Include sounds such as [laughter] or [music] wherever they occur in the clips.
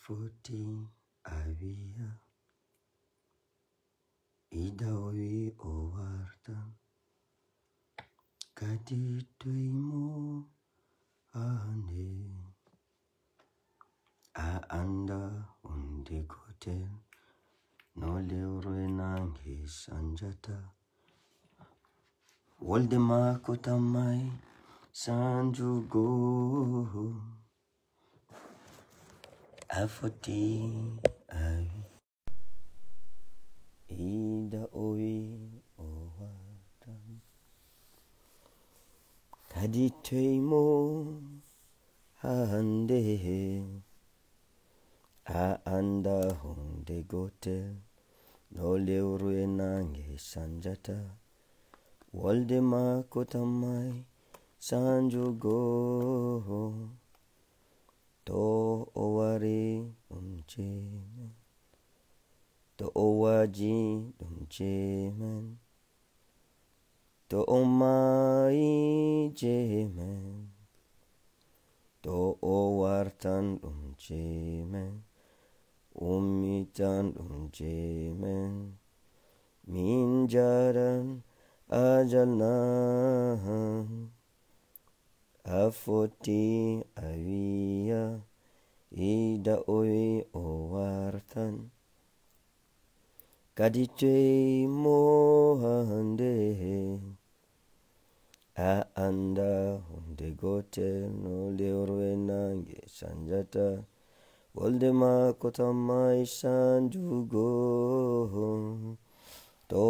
fourteen avia idaui owarta kati tuimu ane a anda undi kote no undikote nangi sanjata woldemakotamai sanjugo afoti abi eh. ida oi owatam kaditeimo hande a anda hunde gote no leurue nange sanjata wolde makotamai sanjugo to owari dum chemen. To owaji dum chemen. To omai chemen. To owartan dum chemen. Ummitan dum chemen. Min jaran ajalnahan afoti awiya ida oe o wartan kadiche hande a anda hunde gote no leorwe nange sanjata Voldema kotamai sanjugo to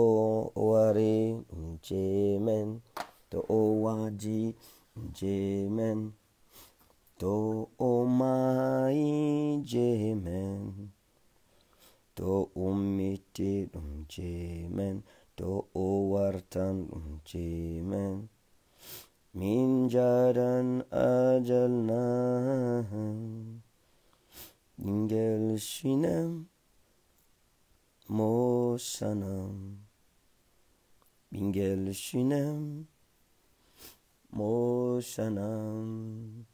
unche men to owaji Cemen Do omai cemen to ummiti um cemen Do o vartan um cemen Min caran acelnan şinem. gelişinem Mosanam Bin gelişinem 모샤남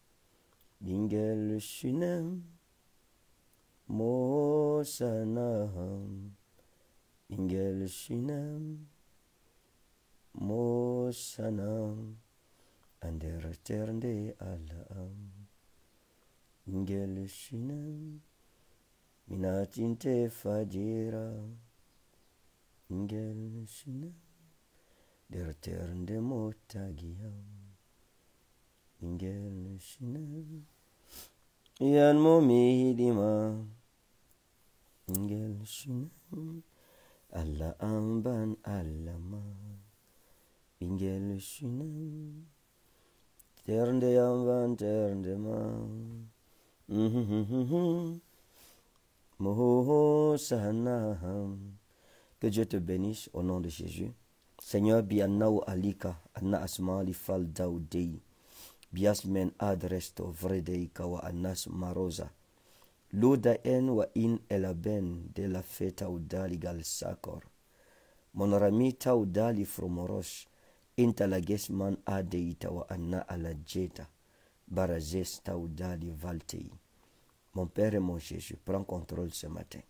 민겔슈남 모샤남 민겔슈남 모샤남 안데르테르데 알람 민겔슈남 미나친테 파지라 민겔슈남 데르테르데 모타기야 Momi Dima. Ingel Allah amban allama Que Dieu te bénisse au nom de Jésus. Seigneur, bianna alika, anna asma li fal dei. Biasmen adresto vredeika wa anas maroza loda en wa in elaben de la feta udali gal sakor monoramita udali fromoros intalagesman adeita wa anna alajeta barazesta udali valtei mon Père et mon Jésus, prends contrôle ce matin.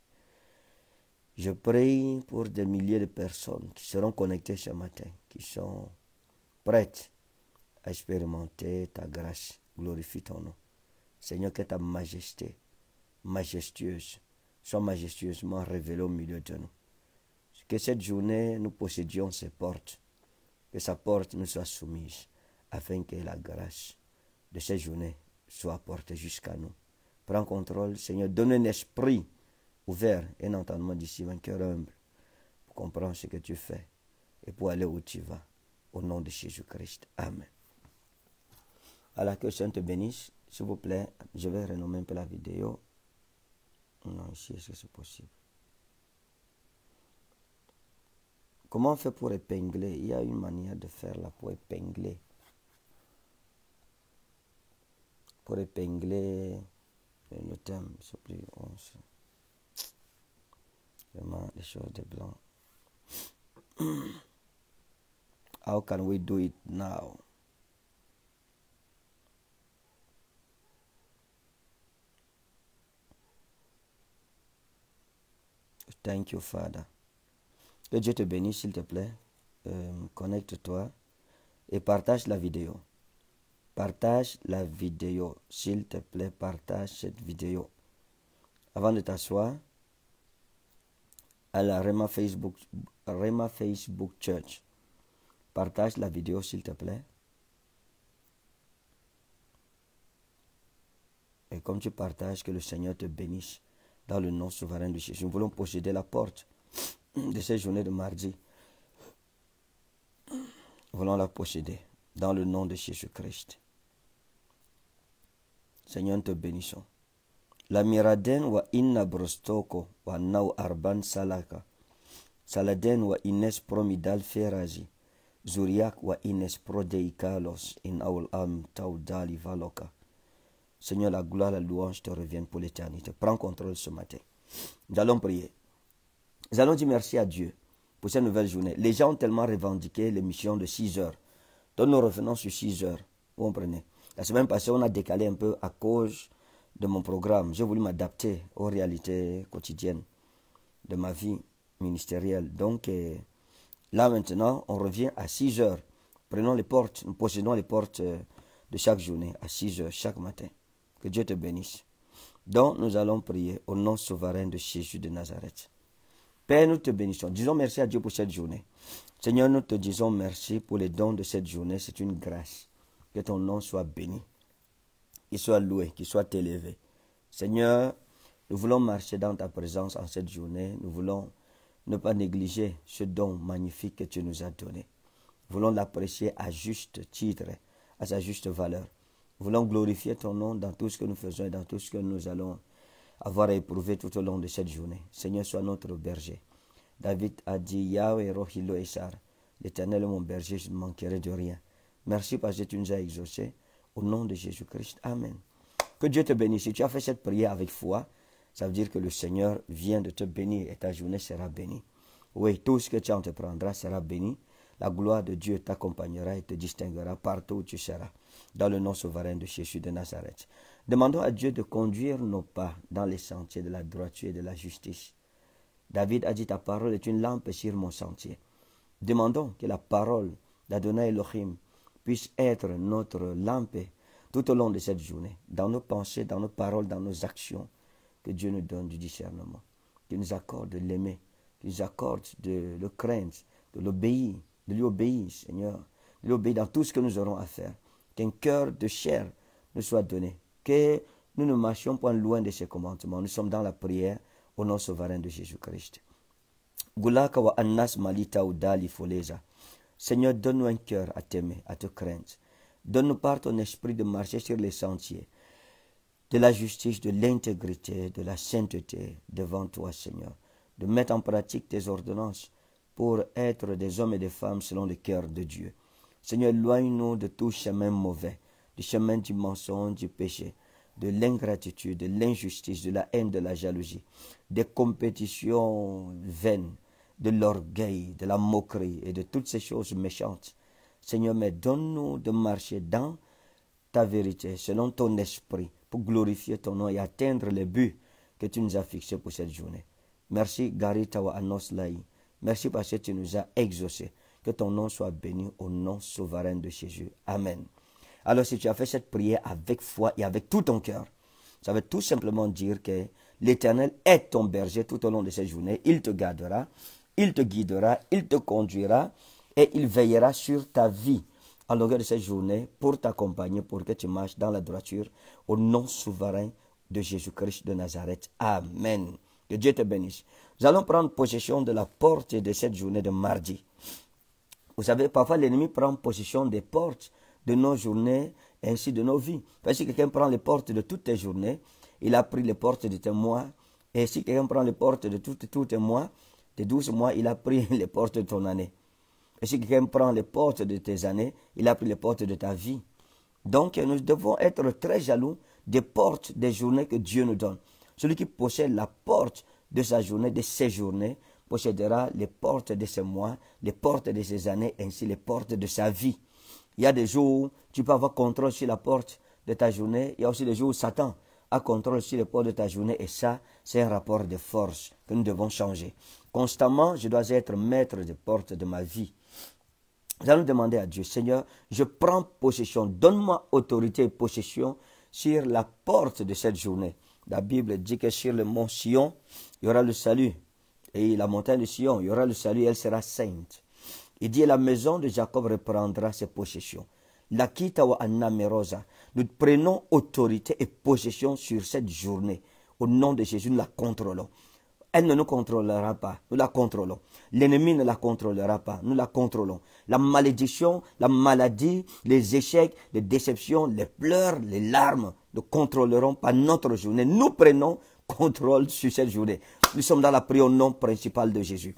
Je prie pour des milliers de personnes qui seront connectées ce matin, qui sont prêtes à expérimenter ta grâce. Glorifie ton nom. Seigneur, que ta majesté majestueuse soit majestueusement révélée au milieu de nous. Que cette journée, nous possédions ses portes. Que sa porte nous soit soumise afin que la grâce de cette journée soit portée jusqu'à nous. Prends contrôle, Seigneur. Donne un esprit ouvert et un entendement d'ici, un cœur humble pour comprendre ce que tu fais et pour aller où tu vas. Au nom de Jésus-Christ. Amen à la que je te bénisse. S'il vous plaît, je vais renommer un peu la vidéo. Non, ici, est-ce que c'est possible Comment on fait pour épingler Il y a une manière de faire là pour épingler. Pour épingler le thème, plaît. plus Vraiment, les choses de blanc. [coughs] How can we do it now? Thank you, Father. Que Dieu te bénisse, s'il te plaît. Euh, connecte-toi et partage la vidéo. Partage la vidéo. S'il te plaît, partage cette vidéo. Avant de t'asseoir, à la Rema Facebook, Rema Facebook Church. Partage la vidéo, s'il te plaît. Et comme tu partages, que le Seigneur te bénisse dans le nom souverain de Jésus. Nous voulons posséder la porte de cette journée de mardi. Nous voulons la posséder dans le nom de Jésus-Christ. Seigneur, nous te bénissons. La miraden wa inna brostoko wa nau arban salaka. Saladen wa ines promidal ferazi. Zuriak wa ines prodeikalos in aul am taudali valoka. Seigneur, la gloire, la louange te reviennent pour l'éternité. Prends contrôle ce matin. Nous allons prier. Nous allons dire merci à Dieu pour cette nouvelle journée. Les gens ont tellement revendiqué l'émission de 6 heures. Donc nous revenons sur 6 heures. Vous comprenez La semaine passée, on a décalé un peu à cause de mon programme. J'ai voulu m'adapter aux réalités quotidiennes de ma vie ministérielle. Donc euh, là maintenant, on revient à 6 heures. Prenons les portes, nous possédons les portes euh, de chaque journée à 6 heures chaque matin. Que Dieu te bénisse. Donc, nous allons prier au nom souverain de Jésus de Nazareth. Père, nous te bénissons. Disons merci à Dieu pour cette journée. Seigneur, nous te disons merci pour les dons de cette journée. C'est une grâce. Que ton nom soit béni, qu'il soit loué, qu'il soit élevé. Seigneur, nous voulons marcher dans ta présence en cette journée. Nous voulons ne pas négliger ce don magnifique que tu nous as donné. Nous voulons l'apprécier à juste titre, à sa juste valeur voulons glorifier ton nom dans tout ce que nous faisons et dans tout ce que nous allons avoir éprouvé tout au long de cette journée. Seigneur, sois notre berger. David a dit Yahweh Rohilo Eshar, l'Éternel est mon berger, je ne manquerai de rien. Merci parce que tu nous as exaucés. Au nom de Jésus-Christ. Amen. Que Dieu te bénisse. Si tu as fait cette prière avec foi, ça veut dire que le Seigneur vient de te bénir et ta journée sera bénie. Oui, tout ce que tu entreprendras sera béni. La gloire de Dieu t'accompagnera et te distinguera partout où tu seras dans le nom souverain de Jésus de Nazareth. Demandons à Dieu de conduire nos pas dans les sentiers de la droiture et de la justice. David a dit Ta parole est une lampe sur mon sentier. Demandons que la parole d'Adonai Elohim puisse être notre lampe tout au long de cette journée, dans nos pensées, dans nos paroles, dans nos actions. Que Dieu nous donne du discernement, qu'il nous accorde de l'aimer, qu'il nous accorde de le craindre, de l'obéir, de lui obéir, Seigneur, de lui obéir dans tout ce que nous aurons à faire un cœur de chair nous soit donné. Que nous ne marchions point loin de ces commandements. Nous sommes dans la prière au nom souverain de Jésus-Christ. Seigneur, donne-nous un cœur à t'aimer, à te craindre. Donne-nous par ton esprit de marcher sur les sentiers de la justice, de l'intégrité, de la sainteté devant toi, Seigneur. De mettre en pratique tes ordonnances pour être des hommes et des femmes selon le cœur de Dieu. Seigneur, éloigne-nous de tout chemin mauvais, du chemin du mensonge, du péché, de l'ingratitude, de l'injustice, de la haine, de la jalousie, des compétitions vaines, de l'orgueil, de la moquerie et de toutes ces choses méchantes. Seigneur, mais donne-nous de marcher dans ta vérité, selon ton esprit, pour glorifier ton nom et atteindre les buts que tu nous as fixés pour cette journée. Merci, Garitawa Anos Merci parce que tu nous as exaucés. Que ton nom soit béni au nom souverain de Jésus. Amen. Alors si tu as fait cette prière avec foi et avec tout ton cœur, ça veut tout simplement dire que l'Éternel est ton berger tout au long de cette journée. Il te gardera, il te guidera, il te conduira et il veillera sur ta vie à longueur de cette journée pour t'accompagner, pour que tu marches dans la droiture au nom souverain de Jésus-Christ de Nazareth. Amen. Que Dieu te bénisse. Nous allons prendre possession de la porte de cette journée de mardi. Vous savez, parfois l'ennemi prend possession des portes de nos journées, ainsi de nos vies. Parce que quelqu'un prend les portes de toutes tes journées, il a pris les portes de tes mois. Et si quelqu'un prend les portes de tous tes mois, de douze mois, il a pris [laughs] les portes de ton année. Et si quelqu'un prend les portes de tes années, il a pris les portes de ta vie. Donc, nous devons être très jaloux des portes des journées que Dieu nous donne. Celui qui possède la porte de sa journée, de ses journées, possédera les portes de ses mois, les portes de ses années, ainsi les portes de sa vie. Il y a des jours où tu peux avoir contrôle sur la porte de ta journée. Il y a aussi des jours où Satan a contrôle sur les portes de ta journée. Et ça, c'est un rapport de force que nous devons changer. Constamment, je dois être maître des portes de ma vie. Nous allons demander à Dieu, Seigneur, je prends possession, donne-moi autorité et possession sur la porte de cette journée. La Bible dit que sur le mont Sion, il y aura le salut et la montagne de Sion, il y aura le salut, elle sera sainte. Il dit, la maison de Jacob reprendra ses possessions. L'Akita wa merosa. Nous prenons autorité et possession sur cette journée. Au nom de Jésus, nous la contrôlons. Elle ne nous contrôlera pas. Nous la contrôlons. L'ennemi ne la contrôlera pas. Nous la contrôlons. La malédiction, la maladie, les échecs, les déceptions, les pleurs, les larmes ne contrôleront pas notre journée. Nous prenons contrôle sur cette journée. Nous sommes dans la prière au nom principal de Jésus.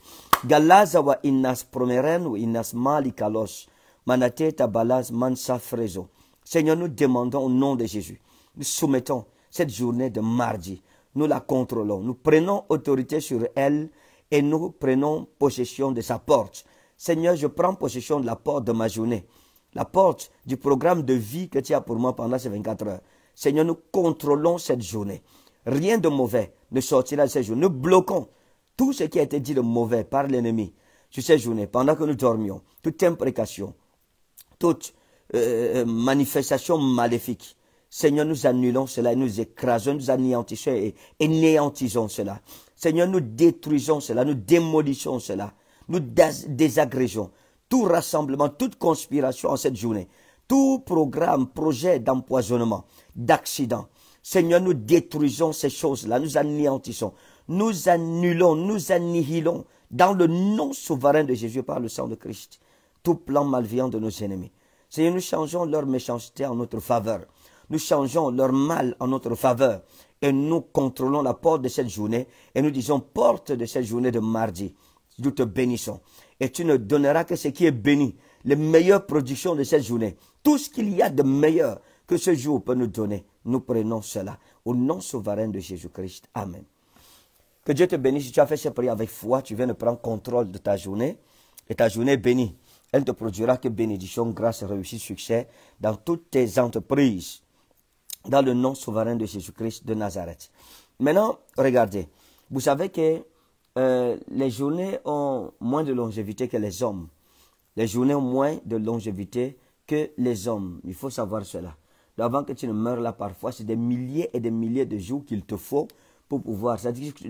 Seigneur, nous demandons au nom de Jésus. Nous soumettons cette journée de mardi. Nous la contrôlons. Nous prenons autorité sur elle et nous prenons possession de sa porte. Seigneur, je prends possession de la porte de ma journée. La porte du programme de vie que tu as pour moi pendant ces 24 heures. Seigneur, nous contrôlons cette journée. Rien de mauvais ne sortira de ces jours. Nous bloquons tout ce qui a été dit de mauvais par l'ennemi sur ces journées, pendant que nous dormions. Toute imprécation, toute euh, euh, manifestation maléfique. Seigneur, nous annulons cela, nous écrasons, nous anéantissons et, et néantisons cela. Seigneur, nous détruisons cela, nous démolissons cela, nous désagrégeons tout rassemblement, toute conspiration en cette journée, tout programme, projet d'empoisonnement, d'accident, Seigneur, nous détruisons ces choses-là, nous anéantissons, nous annulons, nous annihilons dans le nom souverain de Jésus par le sang de Christ tout plan malveillant de nos ennemis. Seigneur, nous changeons leur méchanceté en notre faveur. Nous changeons leur mal en notre faveur. Et nous contrôlons la porte de cette journée. Et nous disons, porte de cette journée de mardi, nous te bénissons. Et tu ne donneras que ce qui est béni, les meilleures productions de cette journée. Tout ce qu'il y a de meilleur que ce jour peut nous donner. Nous prenons cela au nom souverain de Jésus-Christ. Amen. Que Dieu te bénisse. Si tu as fait ce prix avec foi, tu viens de prendre contrôle de ta journée. Et ta journée est bénie. Elle te produira que bénédiction, grâce, réussite, succès dans toutes tes entreprises. Dans le nom souverain de Jésus-Christ de Nazareth. Maintenant, regardez. Vous savez que euh, les journées ont moins de longévité que les hommes. Les journées ont moins de longévité que les hommes. Il faut savoir cela. Avant que tu ne meures là, parfois, c'est des milliers et des milliers de jours qu'il te faut pour pouvoir. C'est-à-dire que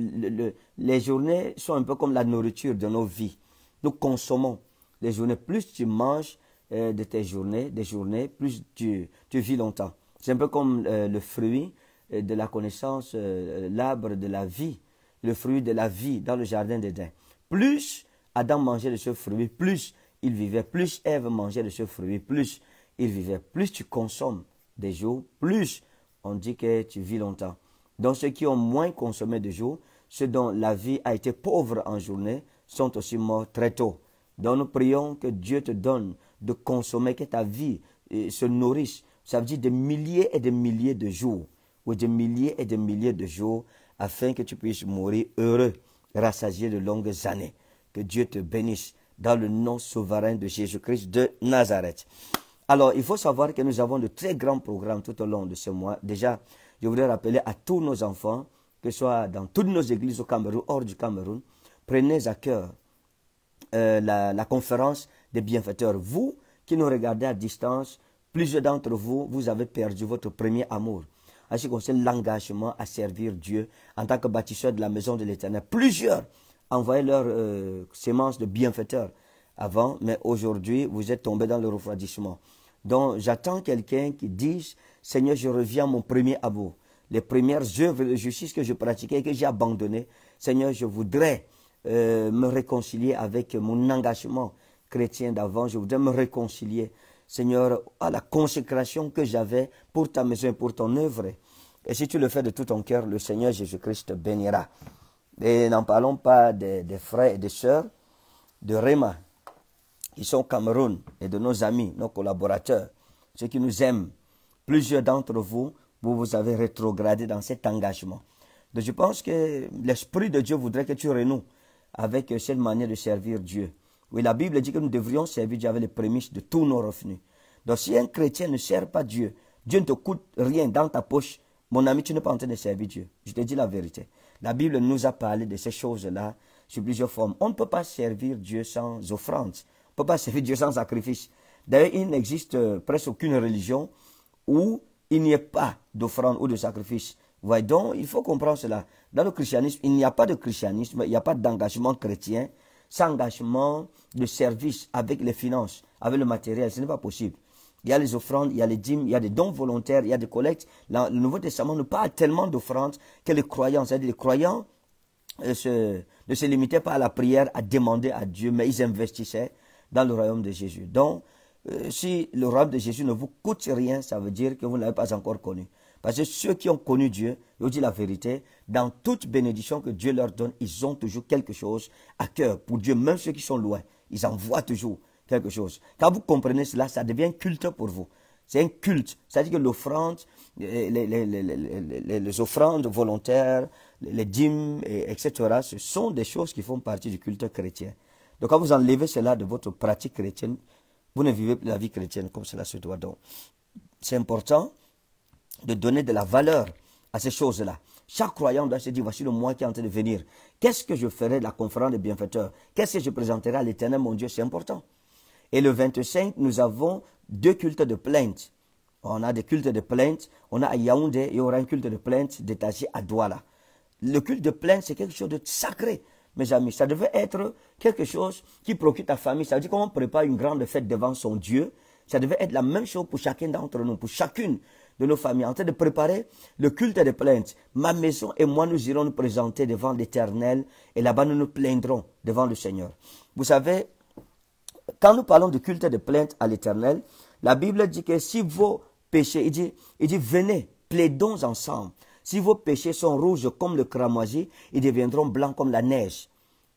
les journées sont un peu comme la nourriture de nos vies. Nous consommons les journées. Plus tu manges euh, de tes journées, des journées, plus tu, vis longtemps. C'est un peu comme euh, le fruit euh, de la connaissance, l'arbre de la vie, le fruit de la vie dans le jardin d'Éden. Plus Adam mangeait de ce fruit, plus il vivait, plus Ève mangeait de ce fruit, plus il vivait, plus tu consommes des jours, plus on dit que tu vis longtemps. Dans ceux qui ont moins consommé de jours, ceux dont la vie a été pauvre en journée, sont aussi morts très tôt. Donc nous prions que Dieu te donne de consommer, que ta vie euh, se nourrisse. Ça veut dire des milliers et des milliers de jours, ou des milliers et des milliers de jours, afin que tu puisses mourir heureux, rassasié de longues années. Que Dieu te bénisse dans le nom souverain de Jésus-Christ de Nazareth. Alors, il faut savoir que nous avons de très grands programmes tout au long de ce mois. Déjà, je voudrais rappeler à tous nos enfants, que ce soit dans toutes nos églises au Cameroun, hors du Cameroun, prenez à cœur euh, la, conférence des bienfaiteurs. Vous qui nous regardez à distance, plusieurs d'entre vous, vous avez perdu votre premier amour en ce qui concerne l'engagement à servir Dieu en tant que bâtisseur de la maison de l'Éternel. Plusieurs envoyaient leurs euh, sémences de bienfaiteurs avant, mais aujourd'hui, vous êtes tombé dans le refroidissement. Donc, j'attends quelqu'un qui dise, Seigneur, je reviens à mon premier amour. Les premières œuvres de justice que je pratiquais et que j'ai abandonnées. Seigneur, je voudrais euh, me réconcilier avec mon engagement chrétien d'avant. Je voudrais me réconcilier, Seigneur, à la consécration que j'avais pour ta maison et pour ton œuvre. Et si tu le fais de tout ton cœur, le Seigneur Jésus-Christ te bénira. Et n'en parlons pas des, des frères et des sœurs de Réma qui sont au Cameroun et de nos amis, nos collaborateurs, ceux qui nous aiment. Plusieurs d'entre vous, vous vous avez rétrogradé dans cet engagement. Donc je pense que l'Esprit de Dieu voudrait que tu renoues avec euh, cette manière de servir Dieu. Oui, la Bible dit que nous devrions servir Dieu avec les prémices de tous nos revenus. Donc si un chrétien ne sert pas Dieu, Dieu ne te coûte rien dans ta poche. Mon ami, tu n'es pas en train de servir Dieu. Je te dis la vérité. La Bible nous a parlé de ces choses-là sous plusieurs formes. On ne peut pas servir Dieu sans offrande ne peut pas servir Dieu sans sacrifice. D'ailleurs, il n'existe euh, presque aucune religion où il n'y ait pas d'offrande ou de sacrifice. donc, il faut comprendre cela. Dans le christianisme, il n'y a pas de christianisme, il n'y a pas d'engagement chrétien, sans engagement de service avec les finances, avec le matériel. Ce n'est pas possible. Il y a les offrandes, il y a les dîmes, il y a des dons volontaires, il y a des collectes. Le Nouveau Testament ne parle tellement d'offrandes que les croyants, c'est-à-dire les croyants, euh, ne se limitaient pas à la prière, à demander à Dieu, mais ils investissaient dans le royaume de Jésus. Donc, euh, si le royaume de Jésus ne vous coûte rien, ça veut dire que vous ne l'avez pas encore connu. Parce que ceux qui ont connu Dieu, je vous dis la vérité, dans toute bénédiction que Dieu leur donne, ils ont toujours quelque chose à cœur. Pour Dieu, même ceux qui sont loin, ils envoient toujours quelque chose. Quand vous comprenez cela, ça devient culte pour vous. C'est un culte. C'est-à-dire que l'offrande, les, offrandes volontaires, les dîmes, etc., ce sont des choses qui font partie du culte chrétien. Donc quand vous enlevez cela de votre pratique chrétienne, vous ne vivez plus la vie chrétienne comme cela se doit. Donc c'est important de donner de la valeur à ces choses-là. Chaque croyant doit se dire, voici le mois qui est en train de venir. Qu'est-ce que je ferai de la conférence des bienfaiteurs Qu'est-ce que je présenterai à l'éternel, mon Dieu C'est important. Et le 25, nous avons deux cultes de plainte. On a des cultes de plainte. On a à Yaoundé et on aura un culte de plainte détaché à Douala. Le culte de plainte, c'est quelque chose de sacré mes amis, ça devait être quelque chose qui procure ta famille. Ça veut dire qu'on prépare une grande fête devant son Dieu. Ça devait être la même chose pour chacun d'entre nous, pour chacune de nos familles, en train de préparer le culte des plaintes. Ma maison et moi, nous irons nous présenter devant l'Éternel et là-bas, nous nous plaindrons devant le Seigneur. Vous savez, quand nous parlons du culte des plaintes à l'Éternel, la Bible dit que si vos péchés, il dit, il dit venez, plaidons ensemble. Si vos péchés sont rouges comme le cramoisi, ils deviendront blancs comme la neige.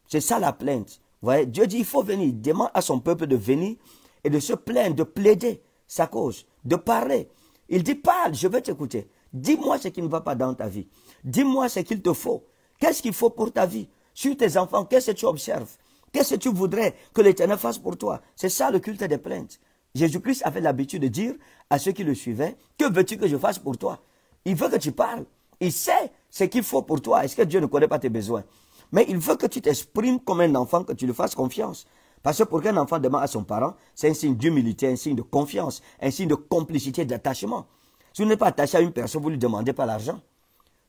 C'est ça la plainte. voyez, Dieu dit, il faut venir. Il demande à son peuple de venir et de se plaindre, de plaider sa cause, de parler. Il dit, parle, je vais t'écouter. Dis-moi ce qui ne va pas dans ta vie. Dis-moi ce qu'il te faut. Qu'est-ce qu'il faut pour ta vie Sur tes enfants, qu'est-ce que tu observes Qu'est-ce que tu voudrais que l'Éternel fasse pour toi C'est ça le culte des plaintes. Jésus-Christ avait l'habitude de dire à ceux qui le suivaient, que veux-tu que je fasse pour toi Il veut que tu parles. Il sait ce qu'il faut pour toi. Est-ce que Dieu ne connaît pas tes besoins Mais il veut que tu t'exprimes comme un enfant, que tu lui fasses confiance. Parce que pour qu'un enfant demande à son parent, c'est un signe d'humilité, un signe de confiance, un signe de complicité, d'attachement. Si vous n'êtes pas attaché à une personne, vous ne lui demandez pas l'argent.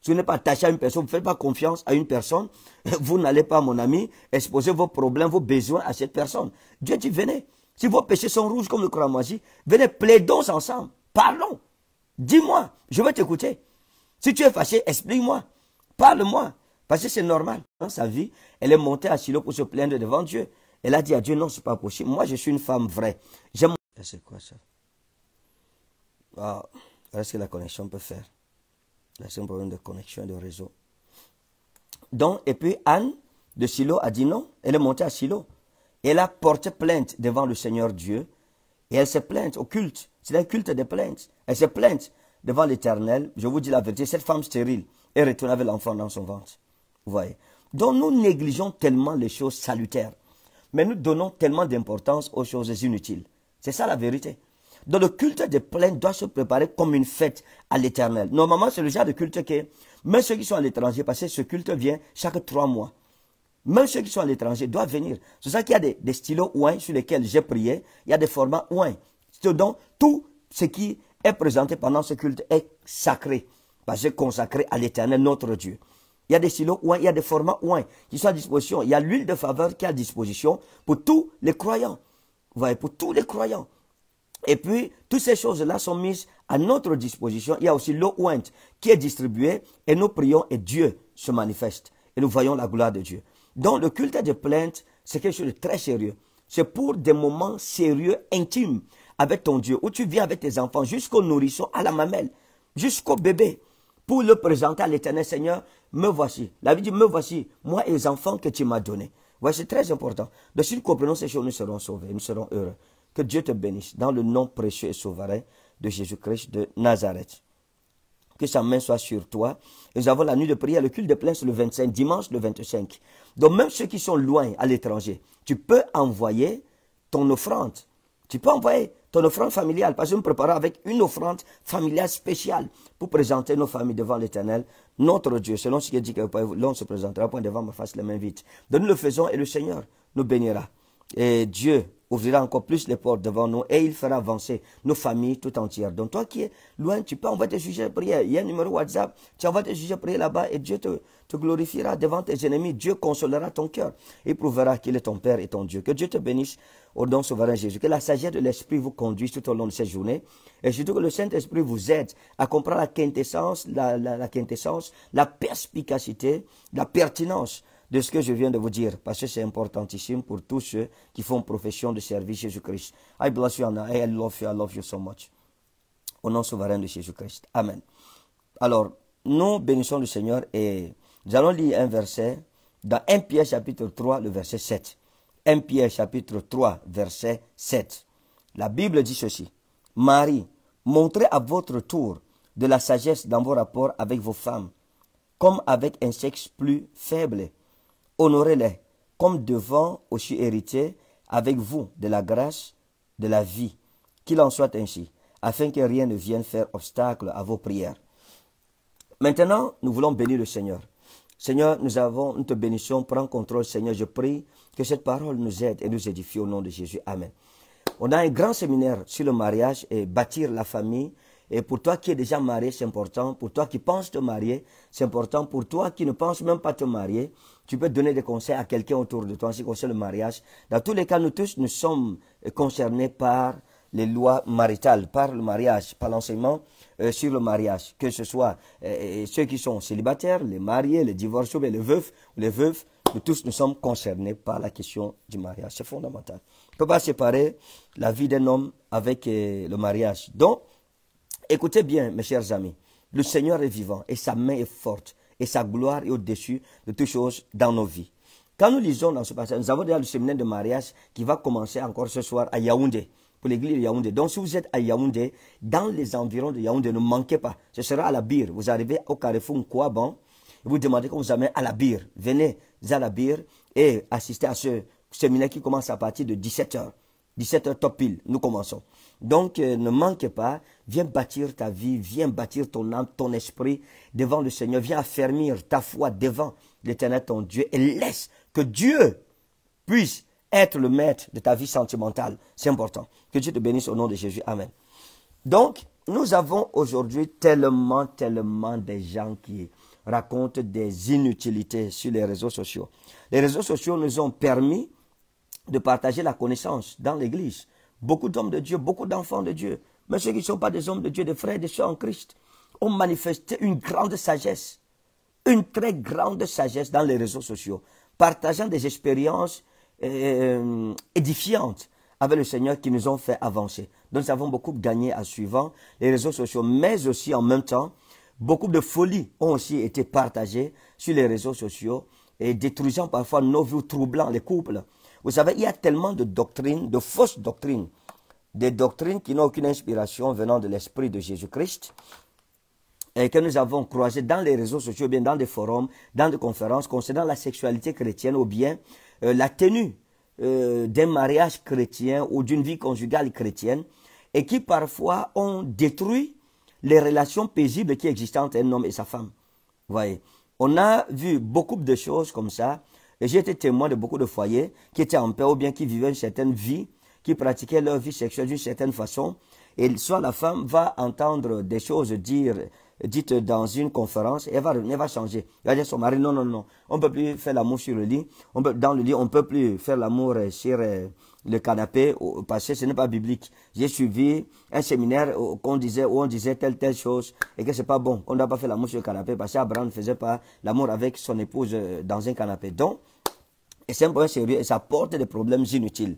Si vous n'êtes pas attaché à une personne, vous ne faites pas confiance à une personne, [laughs] vous n'allez pas, mon ami, exposer vos problèmes, vos besoins à cette personne. Dieu dit, venez. Si vos péchés sont rouges comme le cramoisi, venez, plaidons ensemble. Parlons. Dis-moi, je vais t'écouter. Si tu es fâché, explique-moi. Parle-moi. Parce que c'est normal. Dans sa vie, elle est montée à Silo pour se plaindre devant Dieu. Elle a dit à Dieu, non, n'est pas possible. Moi, je suis une femme vraie. Eh, c'est quoi ça ah, Voilà Est-ce que la connexion peut faire C'est un problème de connexion de réseau. Donc, et puis Anne de Silo a dit non. Elle est montée à Silo. Elle a porté plainte devant le Seigneur Dieu. Et elle se plainte au culte. C'est un culte de plaintes. Elle se plainte devant l'Éternel, je vous dis la vérité, cette femme stérile est retournée avec l'enfant dans son ventre. Vous voyez Donc nous négligeons tellement les choses salutaires, mais nous donnons tellement d'importance aux choses inutiles. C'est ça la vérité. Donc le culte des plaines doit se préparer comme une fête à l'Éternel. Normalement, c'est le genre de culte que même ceux qui sont à l'étranger, parce que ce culte vient chaque trois mois. Même ceux qui sont à l'étranger doivent venir. C'est ça qu'il y a des, des stylos ouin sur lesquels j'ai prié. Il y a des formats ouin. Donc, tout ce qui est présenté pendant ce culte est sacré, parce que consacré à l'éternel notre Dieu. Il y a des silos il y a des formats ouin qui sont à disposition. Il y a l'huile de faveur qui est à disposition pour tous les croyants. Vous voyez, pour tous les croyants. Et puis, toutes ces choses-là sont mises à notre disposition. Il y a aussi l'eau ouinte qui est distribuée et nous prions et Dieu se manifeste. Et nous voyons la gloire de Dieu. Donc, le culte de plainte, c'est quelque chose de très sérieux. C'est pour des moments sérieux, intimes avec ton Dieu, où tu viens avec tes enfants, jusqu'au nourrisson, à la mamelle, jusqu'au bébé, pour le présenter à l'éternel Seigneur, me voici. La vie dit, me voici, moi et les enfants que tu m'as donnés. Voici c'est très important. Donc, si nous comprenons ces choses, nous serons sauvés, nous serons heureux. Que Dieu te bénisse dans le nom précieux et souverain de Jésus-Christ de Nazareth. Que sa main soit sur toi. nous avons la nuit de prière, le culte de place le 25, dimanche le 25. Donc même ceux qui sont loin, à l'étranger, tu peux envoyer ton offrande. Tu peux envoyer ton offrande familiale, parce que me préparons avec une offrande familiale spéciale pour présenter nos familles devant l'Éternel, notre Dieu. Selon ce qu'il dit que l'on se présentera point devant ma face, les mains vite. Donc nous le faisons et le Seigneur nous bénira. Et Dieu ouvrira encore plus les portes devant nous et il fera avancer nos familles tout entières. Donc toi qui es loin, tu peux envoyer va te de prière. Il y a un numéro WhatsApp, tu envoies te sujets de prière là-bas et Dieu te, glorifiera devant tes ennemis. Dieu consolera ton cœur et prouvera qu'il est ton Père et ton Dieu. Que Dieu te bénisse au nom souverain Jésus. Que la sagesse de l'Esprit vous conduise tout au long de ces journée. Et surtout que le Saint-Esprit vous aide à comprendre la quintessence, la quintessence, la perspicacité, la pertinence de ce que je viens de vous dire, parce que c'est importantissime pour tous ceux qui font profession de service Jésus-Christ. I bless you and I love you, I love you so much. Au nom souverain de Jésus-Christ. Amen. Alors, nous bénissons le Seigneur et nous allons lire un verset dans 1 Pierre chapitre 3, le verset 7. 1 Pierre chapitre 3, verset 7. La Bible dit ceci. Marie, montrez à votre tour de la sagesse dans vos rapports avec vos femmes, comme avec un sexe plus faible Honorez-les comme devant aussi héritier avec vous de la grâce de la vie. Qu'il en soit ainsi, afin que rien ne vienne faire obstacle à vos prières. Maintenant, nous voulons bénir le Seigneur. Seigneur, nous avons, nous te bénissons, prends contrôle, Seigneur. Je prie que cette parole nous aide et nous édifie au nom de Jésus. Amen. On a un grand séminaire sur le mariage et bâtir la famille. Et pour toi qui es déjà marié, c'est important. Pour toi qui penses te marier, c'est important. Pour toi qui ne penses même pas te marier, tu peux donner des conseils à quelqu'un autour de toi en qui concerne le mariage. Dans tous les cas, nous tous, nous sommes euh, concernés par les lois maritales, par le mariage, par l'enseignement euh, sur le mariage, que ce soit euh, ceux qui sont célibataires, les mariés, les divorcés, les veufs, les veuves, nous tous nous sommes concernés par la question du mariage. C'est fondamental. On peut pas séparer la vie d'un homme avec le mariage. Donc, Écoutez bien, mes chers amis, le Seigneur est vivant et sa main est forte et sa gloire est au-dessus de toutes choses dans nos vies. Quand nous lisons dans ce passage, nous avons déjà le séminaire de mariage qui va commencer encore ce soir à Yaoundé, pour l'église de Yaoundé. Donc si vous êtes à Yaoundé, dans les environs de Yaoundé, ne manquez pas. Ce sera à la bire. Vous arrivez au carrefour bon, vous demandez qu'on vous amène à la bire. Venez à la bire et assistez à ce séminaire qui commence à partir de 17h. 17h top pile, nous commençons. Donc, euh, ne manquez pas, Viens bâtir ta vie, viens bâtir ton âme, ton esprit devant le Seigneur. Viens affermir ta foi devant l'Éternel, ton Dieu, et laisse que Dieu puisse être le maître de ta vie sentimentale. C'est important. Que Dieu te bénisse au nom de Jésus. Amen. Donc, nous avons aujourd'hui tellement, tellement de gens qui racontent des inutilités sur les réseaux sociaux. Les réseaux sociaux nous ont permis de partager la connaissance dans l'Église. Beaucoup d'hommes de Dieu, beaucoup d'enfants de Dieu mais ceux qui ne sont pas des hommes de Dieu, des frères et des soeurs en Christ, ont manifesté une grande sagesse, une très grande sagesse dans les réseaux sociaux, partageant des expériences euh, édifiantes avec le Seigneur qui nous ont fait avancer. Donc nous avons beaucoup gagné en suivant les réseaux sociaux, mais aussi en même temps, beaucoup de folies ont aussi été partagées sur les réseaux sociaux et détruisant parfois nos vieux troublant les couples. Vous savez, il y a tellement de doctrines, de fausses doctrines des doctrines qui n'ont aucune inspiration venant de l'Esprit de Jésus-Christ et que nous avons croisées dans les réseaux sociaux, bien dans des forums, dans des conférences concernant la sexualité chrétienne ou bien euh, la tenue euh, d'un mariage chrétien ou d'une vie conjugale chrétienne et qui parfois ont détruit les relations paisibles qui existent entre un homme et sa femme. Vous voyez, on a vu beaucoup de choses comme ça et j'ai été témoin de beaucoup de foyers qui étaient en paix ou bien qui vivaient une certaine vie qui pratiquaient leur vie sexuelle d'une certaine façon, et soit la femme va entendre des choses dire, dites dans une conférence, et elle va revenir, va changer. Elle va dire son mari, non, non, non, on ne peut plus faire l'amour sur le lit, on peut, dans le lit, on ne peut plus faire l'amour sur euh, le canapé, parce que ce n'est pas biblique. J'ai suivi un séminaire qu'on disait, où on disait telle, telle chose, et que n'est pas bon, on ne doit pas faire l'amour sur le canapé, parce qu'Abraham ne faisait pas l'amour avec son épouse euh, dans un canapé. Donc, c'est un problème sérieux, et ça porte des problèmes inutiles.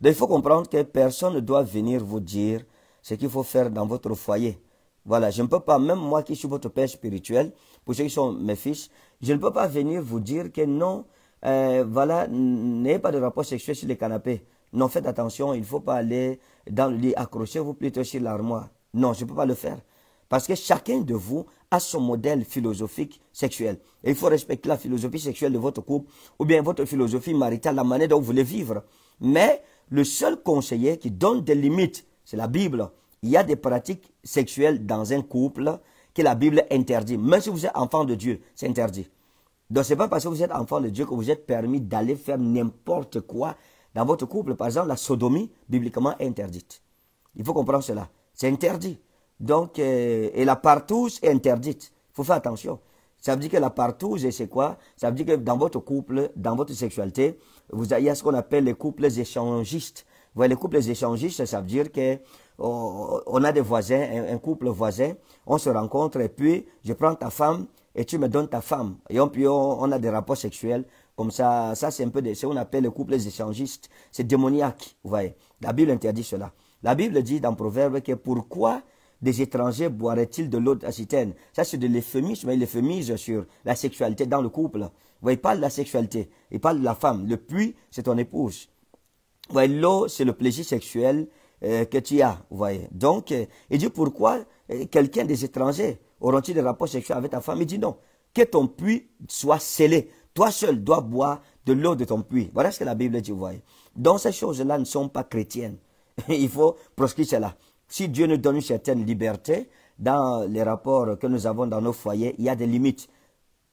Donc il faut comprendre que personne ne doit venir vous dire ce qu'il faut faire dans votre foyer. Voilà, je ne peux pas, même moi qui suis votre père spirituel, pour ceux qui sont mes fils, je ne peux pas venir vous dire que non, euh, voilà, n'ayez pas de rapport sexuel sur les canapés. Non, faites attention, il ne faut pas aller dans le lit, accrochez-vous plutôt sur l'armoire. Non, je ne peux pas le faire. Parce que chacun de vous a son modèle philosophique sexuel. Et il faut respecter la philosophie sexuelle de votre couple ou bien votre philosophie maritale, la manière dont vous voulez vivre. Mais le seul conseiller qui donne des limites, c'est la Bible. Il y a des pratiques sexuelles dans un couple que la Bible interdit. Même si vous êtes enfant de Dieu, c'est interdit. Donc, ce n'est pas parce que vous êtes enfant de Dieu que vous êtes permis d'aller faire n'importe quoi dans votre couple. Par exemple, la sodomie, bibliquement est interdite. Il faut comprendre cela. C'est interdit. Donc, euh, et la partouze est interdite. Il faut faire attention. Ça veut dire que la partouze, c'est quoi Ça veut dire que dans votre couple, dans votre sexualité, vous avez ce qu'on appelle les couples échangistes. Vous les couples échangistes, ça veut dire que oh, on a des voisins, un, couple voisin, on se rencontre et puis je prends ta femme et tu me donnes ta femme. Et puis on, a des rapports sexuels comme ça. Ça, c'est un peu de ce qu'on appelle les couples échangistes. C'est démoniaque, vous La Bible interdit cela. La Bible dit dans Proverbe que pourquoi des étrangers boiraient-ils de l'eau d'acitaine Ça, c'est de mais il hein, éphémise sur la sexualité dans le couple. voyez, il parle de la sexualité, il parle de la femme. Le puits, c'est ton épouse. l'eau, c'est le plaisir sexuel euh, que tu as. Vous voyez. Donc, il euh, dit pourquoi euh, quelqu'un des étrangers auront-ils des rapports sexuels avec ta femme Il dit non. Que ton puits soit scellé. Toi seul dois boire de l'eau de ton puits. Voilà ce que la Bible dit, vous voyez. Donc, ces choses-là ne sont pas chrétiennes. [laughs] il faut proscrire cela. Si Dieu nous donne une certaine liberté dans les rapports que nous avons dans nos foyers, il y a des limites.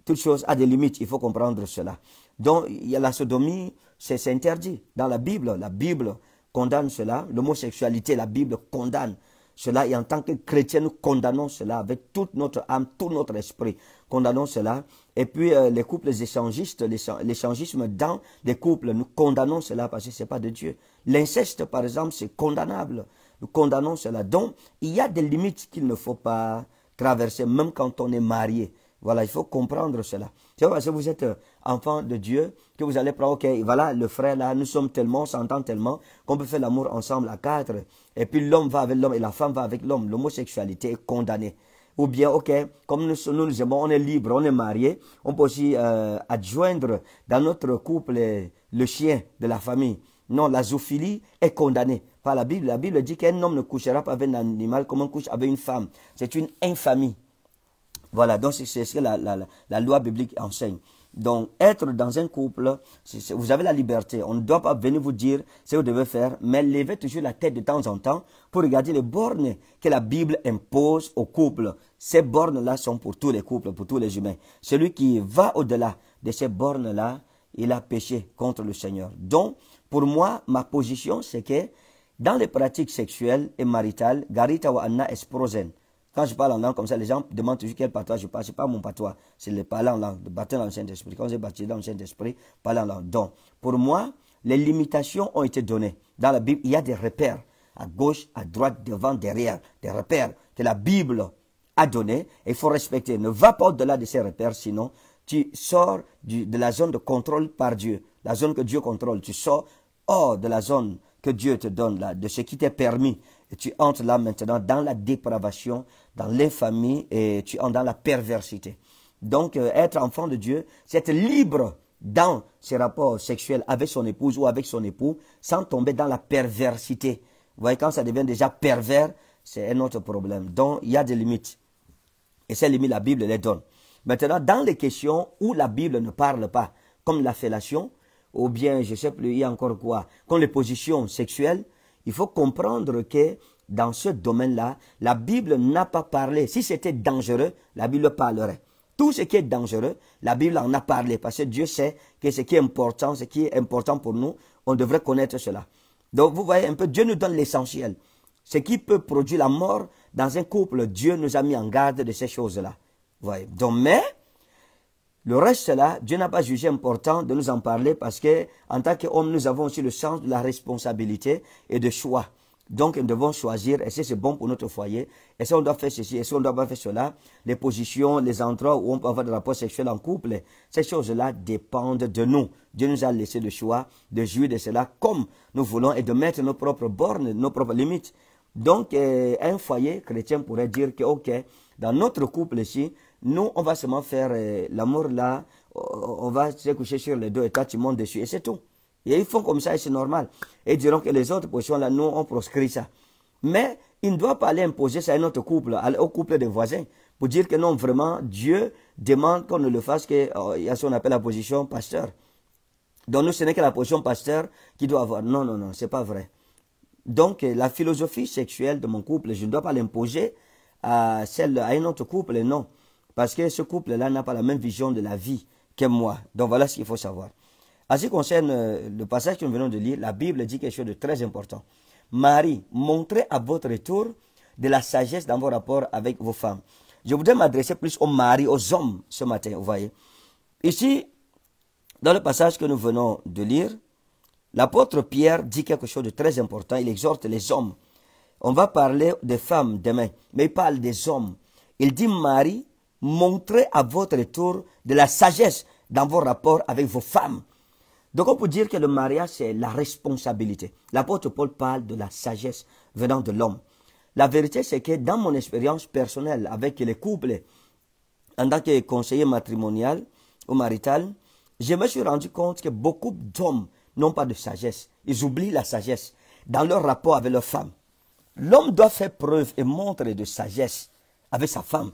Toute chose a des limites, il faut comprendre cela. Donc, la sodomie, c'est interdit. Dans la Bible, la Bible condamne cela. L'homosexualité, la Bible condamne cela. Et en tant que chrétien, nous condamnons cela avec toute notre âme, tout notre esprit. Condamnons cela. Et puis, euh, les couples échangistes, l'échangisme dans des couples, nous condamnons cela parce que ce n'est pas de Dieu. L'inceste, par exemple, c'est condamnable nous condamnons cela. Donc, il y a des limites qu'il ne faut pas traverser, même quand on est marié. Voilà, il faut comprendre cela. C'est parce que vous êtes euh, enfant de Dieu que vous allez prendre, ok, voilà, le frère là, nous sommes tellement, on s'entend tellement qu'on peut faire l'amour ensemble à quatre. Et puis l'homme va avec l'homme et la femme va avec l'homme. L'homosexualité est condamnée. Ou bien, ok, comme nous, nous, nous aimons, on est libre, on est marié, on peut aussi euh, adjoindre dans notre couple le chien de la famille. Non, la zoophilie est condamnée par la Bible. La Bible dit qu'un homme ne couchera pas avec un animal comme on couche avec une femme. C'est une infamie. Voilà, donc c'est ce que la, loi biblique enseigne. Donc, être dans un couple, vous avez la liberté. On ne doit pas venir vous dire ce que vous devez faire, mais levez toujours la tête de temps en temps pour regarder les bornes que la Bible impose au couple. Ces bornes-là sont pour tous les couples, pour tous les humains. Celui qui va au-delà de ces bornes-là, il a péché contre le Seigneur. Donc, pour moi, ma position, c'est que dans les pratiques sexuelles et maritales, Garita wa Anna esprosen. Quand je parle en langue comme ça, les gens demandent toujours quel patois je parle. Ce n'est pas mon patois, c'est le parler en langue, de battre dans le Saint-Esprit. Quand j'ai bâti dans le Saint-Esprit, parler en langue. Donc, pour moi, les limitations ont été données. Dans la Bible, il y a des repères, à gauche, à droite, devant, derrière, des repères que la Bible a donnés. Il faut respecter. Ne va pas au-delà de ces repères, sinon tu sors de la zone de contrôle par Dieu, la zone que Dieu contrôle. Tu sors hors de la zone que Dieu te donne là, de ce qui t'est permis. Et tu entres là maintenant dans la dépravation, dans l'infamie et tu entres dans la perversité. Donc, euh, être enfant de Dieu, c'est être libre dans ses rapports sexuels avec son épouse ou avec son époux, sans tomber dans la perversité. Vous voyez, quand ça devient déjà pervers, c'est un autre problème. Donc, il y a des limites. Et ces limites, la Bible les donne. Maintenant, dans les questions où la Bible ne parle pas, comme la fellation, ou bien, je sais plus, il y a encore quoi, quand les positions sexuelles, il faut comprendre que dans ce domaine-là, la Bible n'a pas parlé. Si c'était dangereux, la Bible parlerait. Tout ce qui est dangereux, la Bible en a parlé parce que Dieu sait que ce qui est important, ce qui est important pour nous, on devrait connaître cela. Donc vous voyez un peu, Dieu nous donne l'essentiel. Ce qui peut produire la mort dans un couple, Dieu nous a mis en garde de ces choses-là. Voyez. Donc, mais le reste, cela, Dieu n'a pas jugé important de nous en parler parce que, en tant qu'homme, nous avons aussi le sens de la responsabilité et de choix. Donc, nous devons choisir, est-ce c'est bon pour notre foyer, est-ce qu'on doit faire ceci, est-ce qu'on doit pas faire cela, les positions, les endroits où on peut avoir des rapports sexuels en couple, ces choses-là dépendent de nous. Dieu nous a laissé le choix de jouir de cela comme nous voulons et de mettre nos propres bornes, nos propres limites. Donc, euh, un foyer chrétien pourrait dire que, ok, dans notre couple ici, nous, on va seulement faire euh, l'amour là, on va se coucher sur les deux et toi, tu montes dessus. Et c'est tout. Et ils font comme ça et c'est normal. Et ils diront que les autres positions là, nous, on proscrit ça. Mais ils ne doivent pas aller imposer ça à notre couple, au couple des voisins, pour dire que non, vraiment, Dieu demande qu'on ne le fasse que, oh, a ce qu'on appelle la position pasteur. Donc nous, ce n'est que la position pasteur qui doit avoir. Non, non, non, c'est pas vrai. Donc euh, la philosophie sexuelle de mon couple, je ne dois pas l'imposer à celle à un autre couple, non. Parce que ce couple-là n'a pas la même vision de la vie que moi. Donc voilà ce qu'il faut savoir. En ce qui concerne euh, le passage que nous venons de lire, la Bible dit quelque chose de très important. Marie, montrez à votre retour de la sagesse dans vos rapports avec vos femmes. Je voudrais m'adresser plus aux maris, aux hommes ce matin, vous voyez. Ici, dans le passage que nous venons de lire, l'apôtre Pierre dit quelque chose de très important. Il exhorte les hommes. On va parler des femmes demain, mais il parle des hommes. Il dit Marie, montrez à votre tour de la sagesse dans vos rapports avec vos femmes. Donc on peut dire que le mariage, c'est la responsabilité. L'apôtre Paul parle de la sagesse venant de l'homme. La vérité, c'est que dans mon expérience personnelle avec les couples, en tant que conseiller matrimonial ou marital, je me suis rendu compte que beaucoup d'hommes n'ont pas de sagesse. Ils oublient la sagesse dans leur rapport avec leurs femmes. L'homme doit faire preuve et montrer de sagesse avec sa femme.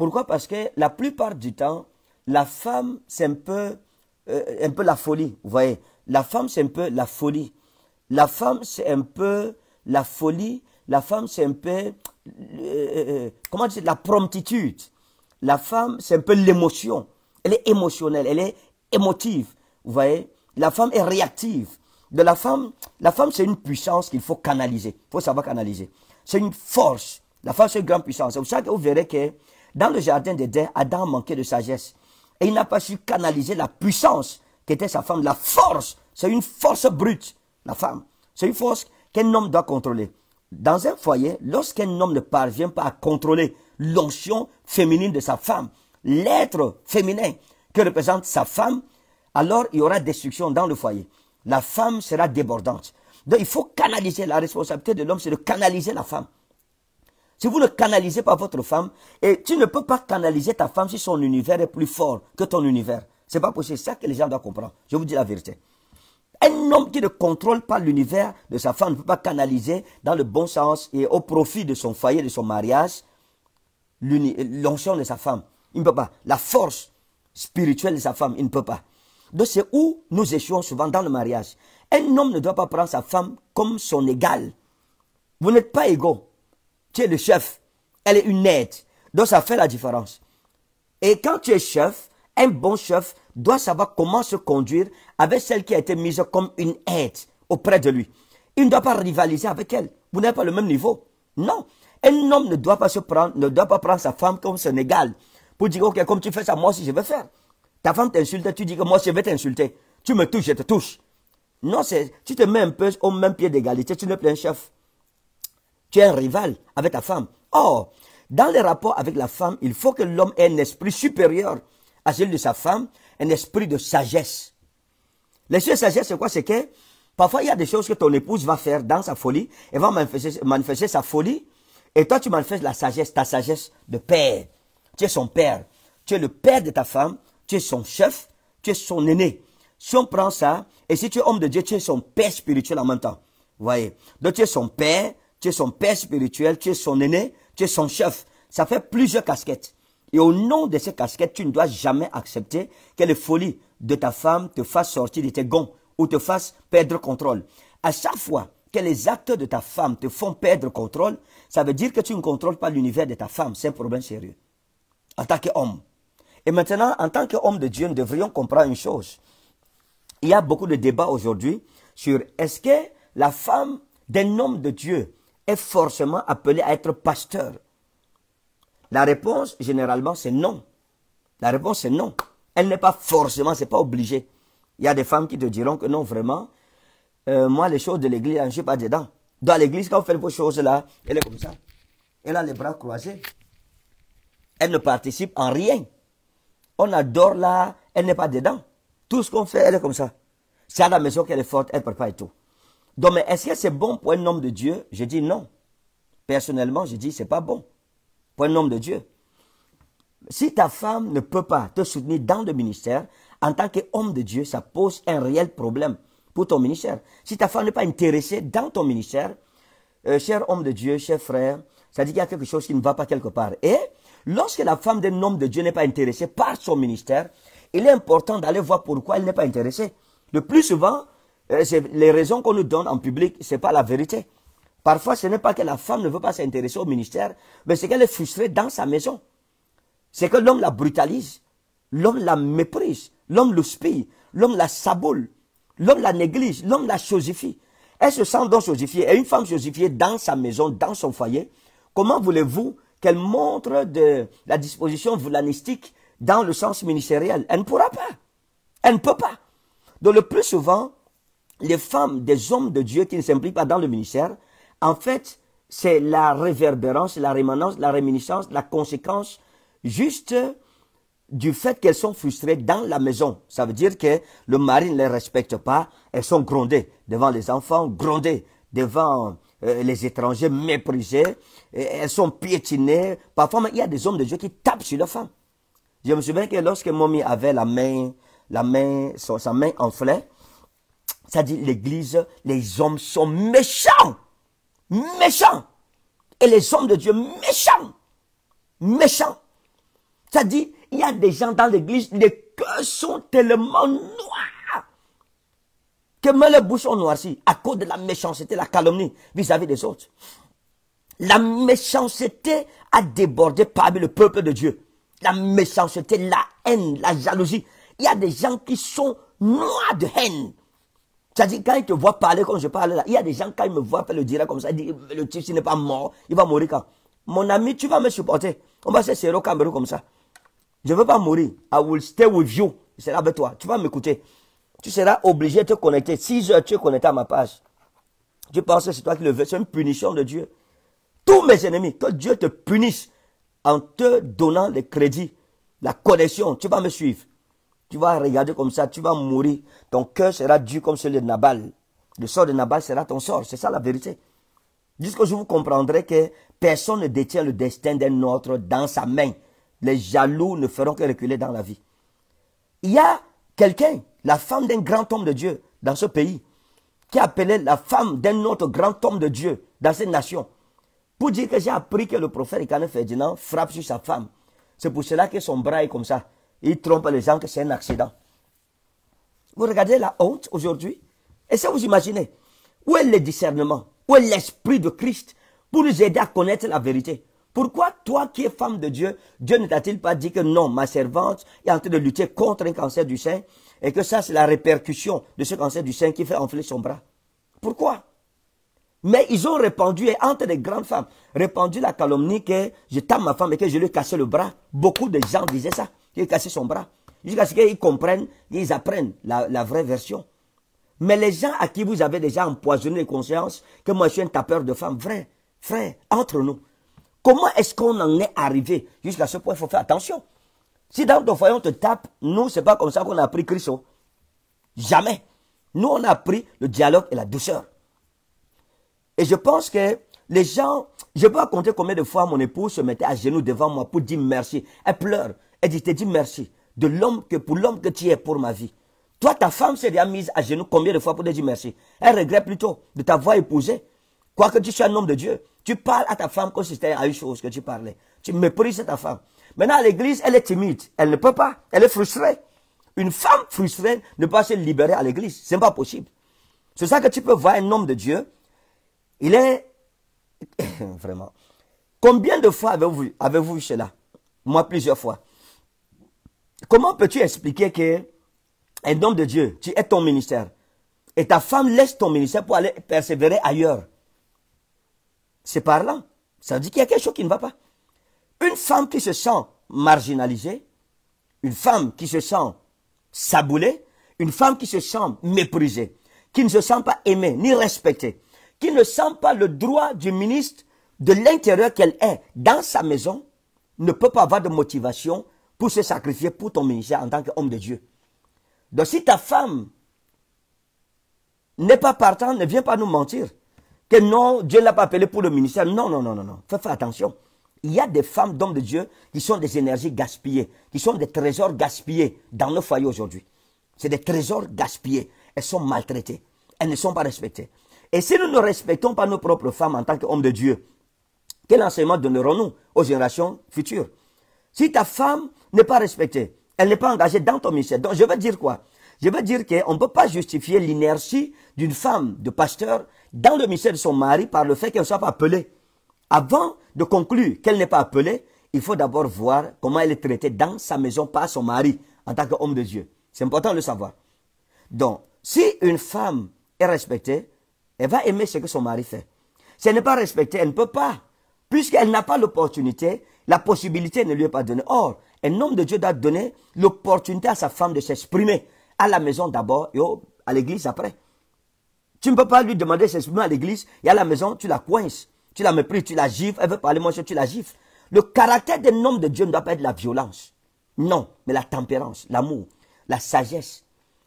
Pourquoi Parce que la plupart du temps, la femme, c'est un peu, euh, un peu la folie, vous voyez. La femme, c'est un peu la folie. La femme, c'est un peu la folie. La femme, c'est un peu, euh, euh, comment la promptitude. La femme, c'est un peu l'émotion. Elle est émotionnelle, elle est émotive, vous voyez. La femme est réactive. De la femme, la femme, c'est une puissance qu'il faut canaliser. Il faut savoir canaliser. C'est une force. La femme, c'est une grande puissance. ça vous verrez que dans le jardin d'Éden, Adam manquait de sagesse. Et il n'a pas su canaliser la puissance qu'était sa femme, la force. C'est une force brute, la femme. C'est une force qu'un homme doit contrôler. Dans un foyer, lorsqu'un homme ne parvient pas à contrôler l'onction féminine de sa femme, l'être féminin que représente sa femme, alors il y aura destruction dans le foyer. La femme sera débordante. Donc il faut canaliser la responsabilité de l'homme, c'est de canaliser la femme. Si vous ne canalisez pas votre femme, et tu ne peux pas canaliser ta femme si son univers est plus fort que ton univers. C'est pas possible. C'est ça que les gens doivent comprendre. Je vous dis la vérité. Un homme qui ne contrôle pas l'univers de sa femme ne peut pas canaliser dans le bon sens et au profit de son foyer, de son mariage, l'onction de sa femme. Il ne peut pas. La force spirituelle de sa femme, il ne peut pas. Donc c'est où nous échouons souvent dans le mariage. Un homme ne doit pas prendre sa femme comme son égal. Vous n'êtes pas égaux. Tu es le chef. Elle est une aide. Donc ça fait la différence. Et quand tu es chef, un bon chef doit savoir comment se conduire avec celle qui a été mise comme une aide auprès de lui. Il ne doit pas rivaliser avec elle. Vous n'êtes pas le même niveau. Non. Un homme ne doit pas se prendre, ne doit pas prendre sa femme comme son égal pour dire, OK, comme tu fais ça, moi aussi je vais faire. Ta femme t'insulte, tu dis que moi je vais t'insulter. Tu me touches, je te touche. Non, tu te mets un peu au même pied d'égalité, tu n'es plus un chef. Tu es un rival avec ta femme. Or, dans les rapports avec la femme, il faut que l'homme ait un esprit supérieur à celui de sa femme, un esprit de sagesse. L'esprit de sagesse, c'est quoi C'est que parfois, il y a des choses que ton épouse va faire dans sa folie, elle va manifester, sa folie, et toi, tu manifestes la sagesse, ta sagesse de père. Tu es son père. Tu es le père de ta femme, tu es son chef, tu es son aîné. Si on prend ça, et si tu es homme de Dieu, tu es son père spirituel en même temps. Vous voyez Donc, tu es son père, tu es son père spirituel, tu es son aîné, tu es son chef. Ça fait plusieurs casquettes. Et au nom de ces casquettes, tu ne dois jamais accepter que les folies de ta femme te fassent sortir de tes gonds ou te fassent perdre contrôle. À chaque fois que les actes de ta femme te font perdre contrôle, ça veut dire que tu ne contrôles pas l'univers de ta femme. C'est un problème sérieux. En tant qu'homme. Et maintenant, en tant qu'homme de Dieu, nous devrions comprendre une chose. Il y a beaucoup de débats aujourd'hui sur est-ce que la femme d'un homme de Dieu forcément appelé à être pasteur La réponse, généralement, c'est non. La réponse, c'est non. Elle n'est pas forcément, c'est pas obligé. Il y a des femmes qui te diront que non, vraiment, euh, moi, les choses de l'église, je ne suis pas dedans. Dans l'église, quand vous faites vos choses là, elle est comme ça. Elle a les bras croisés. Elle ne participe en rien. On adore là, elle n'est pas dedans. Tout ce qu'on fait, elle est comme ça. C'est à la maison qu'elle est forte, elle prépare et tout. Donc, mais est-ce que c'est bon pour un homme de Dieu Je dis non. Personnellement, je dis c'est pas bon pour un homme de Dieu. Si ta femme ne peut pas te soutenir dans le ministère, en tant qu'homme de Dieu, ça pose un réel problème pour ton ministère. Si ta femme n'est pas intéressée dans ton ministère, euh, cher homme de Dieu, cher frère, ça dit qu'il y a quelque chose qui ne va pas quelque part. Et lorsque la femme d'un homme de Dieu n'est pas intéressée par son ministère, il est important d'aller voir pourquoi elle n'est pas intéressée. Le plus souvent, euh, les raisons qu'on nous donne en public, ce n'est pas la vérité. Parfois, ce n'est pas que la femme ne veut pas s'intéresser au ministère, mais c'est qu'elle est frustrée dans sa maison. C'est que l'homme la brutalise, l'homme la méprise, l'homme l'ospille, l'homme la saboule, l'homme la néglige, l'homme la chosifie. Elle se sent donc chosifiée. Et une femme chosifiée dans sa maison, dans son foyer, comment voulez-vous qu'elle montre de la disposition vulanistique dans le sens ministériel Elle ne pourra pas. Elle ne peut pas. Donc le plus souvent, les femmes des hommes de Dieu qui ne s'impliquent pas dans le ministère, en fait, c'est la réverbérance, la rémanence, la réminiscence, la conséquence juste du fait qu'elles sont frustrées dans la maison. Ça veut dire que le mari ne les respecte pas, elles sont grondées devant les enfants, grondées devant euh, les étrangers, méprisées, elles sont piétinées. Parfois, il y a des hommes de Dieu qui tapent sur la femmes. Je me souviens que lorsque Momi avait la main, la main, sa main enflée, ça dit, l'Église, les hommes sont méchants. Méchants. Et les hommes de Dieu, méchants. Méchants. Ça dit, il y a des gens dans l'Église, les cœurs sont tellement noirs que même les bouches sont noircies à cause de la méchanceté, la calomnie vis à -vis des autres. La méchanceté a débordé parmi le peuple de Dieu. La méchanceté, la haine, la jalousie. Il y a des gens qui sont noirs de haine. C'est-à-dire, quand il te voit parler comme je parle là, il y a des gens, quand ils me voient faire le direct comme ça, ils disent, le type, s'il n'est pas mort, il va mourir quand Mon ami, tu vas me supporter. On va se serrer au Cameroun comme ça. Je ne veux pas mourir. I will stay with you. Je serai avec toi. Tu vas m'écouter. Tu seras obligé de te connecter. 6 heures, tu es connecté à ma page. Tu penses que c'est toi qui le veux. C'est une punition de Dieu. Tous mes ennemis, que Dieu te punisse en te donnant le crédit, la connexion. Tu vas me suivre. Tu vas regarder comme ça, tu vas mourir. Ton cœur sera dur comme celui de Nabal. Le sort de Nabal sera ton sort. C'est ça la vérité. Jusque que vous comprendrez que personne ne détient le destin d'un autre dans sa main. Les jaloux ne feront que reculer dans la vie. Il y a quelqu'un, la femme d'un grand homme de Dieu dans ce pays, qui appelait la femme d'un autre grand homme de Dieu dans cette nation. Pour dire que j'ai appris que le prophète Icane Ferdinand frappe sur sa femme. C'est pour cela que son bras est comme ça. Il trompe les gens que c'est un accident. Vous regardez la honte aujourd'hui Et ça, vous imaginez Où est le discernement Où est l'esprit de Christ pour nous aider à connaître la vérité Pourquoi toi qui es femme de Dieu, Dieu ne t'a-t-il pas dit que non, ma servante est en train de lutter contre un cancer du sein et que ça, c'est la répercussion de ce cancer du sein qui fait enfler son bras Pourquoi mais ils ont répandu, et entre les grandes femmes, répandu la calomnie que je tape ma femme et que je lui cassais le bras. Beaucoup de gens disaient ça qui a cassé son bras, jusqu'à ce qu'ils comprennent, qu'ils apprennent la, vraie version. Mais les gens à qui vous avez déjà empoisonné les consciences, que moi je suis un tapeur de femmes, vrai, frère, entre nous, comment est-ce qu'on en est arrivé jusqu'à ce point Il faut faire attention. Si dans ton foyer on te tape, nous, ce n'est pas comme ça qu'on a appris Christ. Hein. Jamais. Nous, on a appris le dialogue et la douceur. Et je pense que les gens, je peux raconter combien de fois mon épouse se mettait à genoux devant moi pour dire merci. Elle pleure. Et je te dis merci de l'homme que pour l'homme que tu es pour ma vie. Toi, ta femme s'est déjà mise à genoux combien de fois pour te dire merci Elle regrette plutôt de t'avoir épousé. Quoique tu sois un homme de Dieu, tu parles à ta femme comme si c'était à une chose que tu parlais. Tu méprises ta femme. Maintenant, à l'église, elle est timide. Elle ne peut pas. Elle est frustrée. Une femme frustrée ne peut pas se libérer à l'église. Ce n'est pas possible. C'est ça que tu peux voir un homme de Dieu. Il est... [coughs] Vraiment. Combien de fois avez-vous avez vu cela Moi, plusieurs fois. Comment peux-tu expliquer que un homme de Dieu, tu es ton ministère, et ta femme laisse ton ministère pour aller persévérer ailleurs C'est par là. Ça veut dire qu'il y a quelque chose qui ne va pas. Une femme qui se sent marginalisée, une femme qui se sent saboulée, une femme qui se sent méprisée, qui ne se sent pas aimée ni respectée, qui ne sent pas le droit du ministre de l'intérieur qu'elle est dans sa maison, ne peut pas avoir de motivation pour se sacrifier pour ton ministère en tant qu'homme de Dieu. Donc si ta femme n'est pas partante, ne viens pas nous mentir. Que non, Dieu ne l'a pas appelé pour le ministère. Non, non, non, non, non. Fais, fais attention. Il y a des femmes d'hommes de Dieu qui sont des énergies gaspillées, qui sont des trésors gaspillés dans nos foyers aujourd'hui. C'est des trésors gaspillés. Elles sont maltraitées. Elles ne sont pas respectées. Et si nous ne respectons pas nos propres femmes en tant qu'hommes de Dieu, quel enseignement donnerons-nous aux générations futures Si ta femme n'est pas respectée. Elle n'est pas engagée dans ton ministère. Donc, je veux dire quoi Je veux dire qu'on ne peut pas justifier l'inertie d'une femme de pasteur dans le ministère de son mari par le fait qu'elle ne soit pas appelée. Avant de conclure qu'elle n'est pas appelée, il faut d'abord voir comment elle est traitée dans sa maison par son mari en tant qu'homme de Dieu. C'est important de le savoir. Donc, si une femme est respectée, elle va aimer ce que son mari fait. Si elle n'est pas respectée, elle ne peut pas. Puisqu'elle n'a pas l'opportunité, la possibilité ne lui est pas donnée. Or, un homme de Dieu doit donner l'opportunité à sa femme de s'exprimer. À la maison d'abord et à l'église après. Tu ne peux pas lui demander de s'exprimer à l'église et à la maison, tu la coinces. Tu la méprises, tu la gifles. Elle veut parler moins, tu la gifles. Le caractère d'un homme de Dieu ne doit pas être la violence. Non, mais la tempérance, l'amour, la sagesse.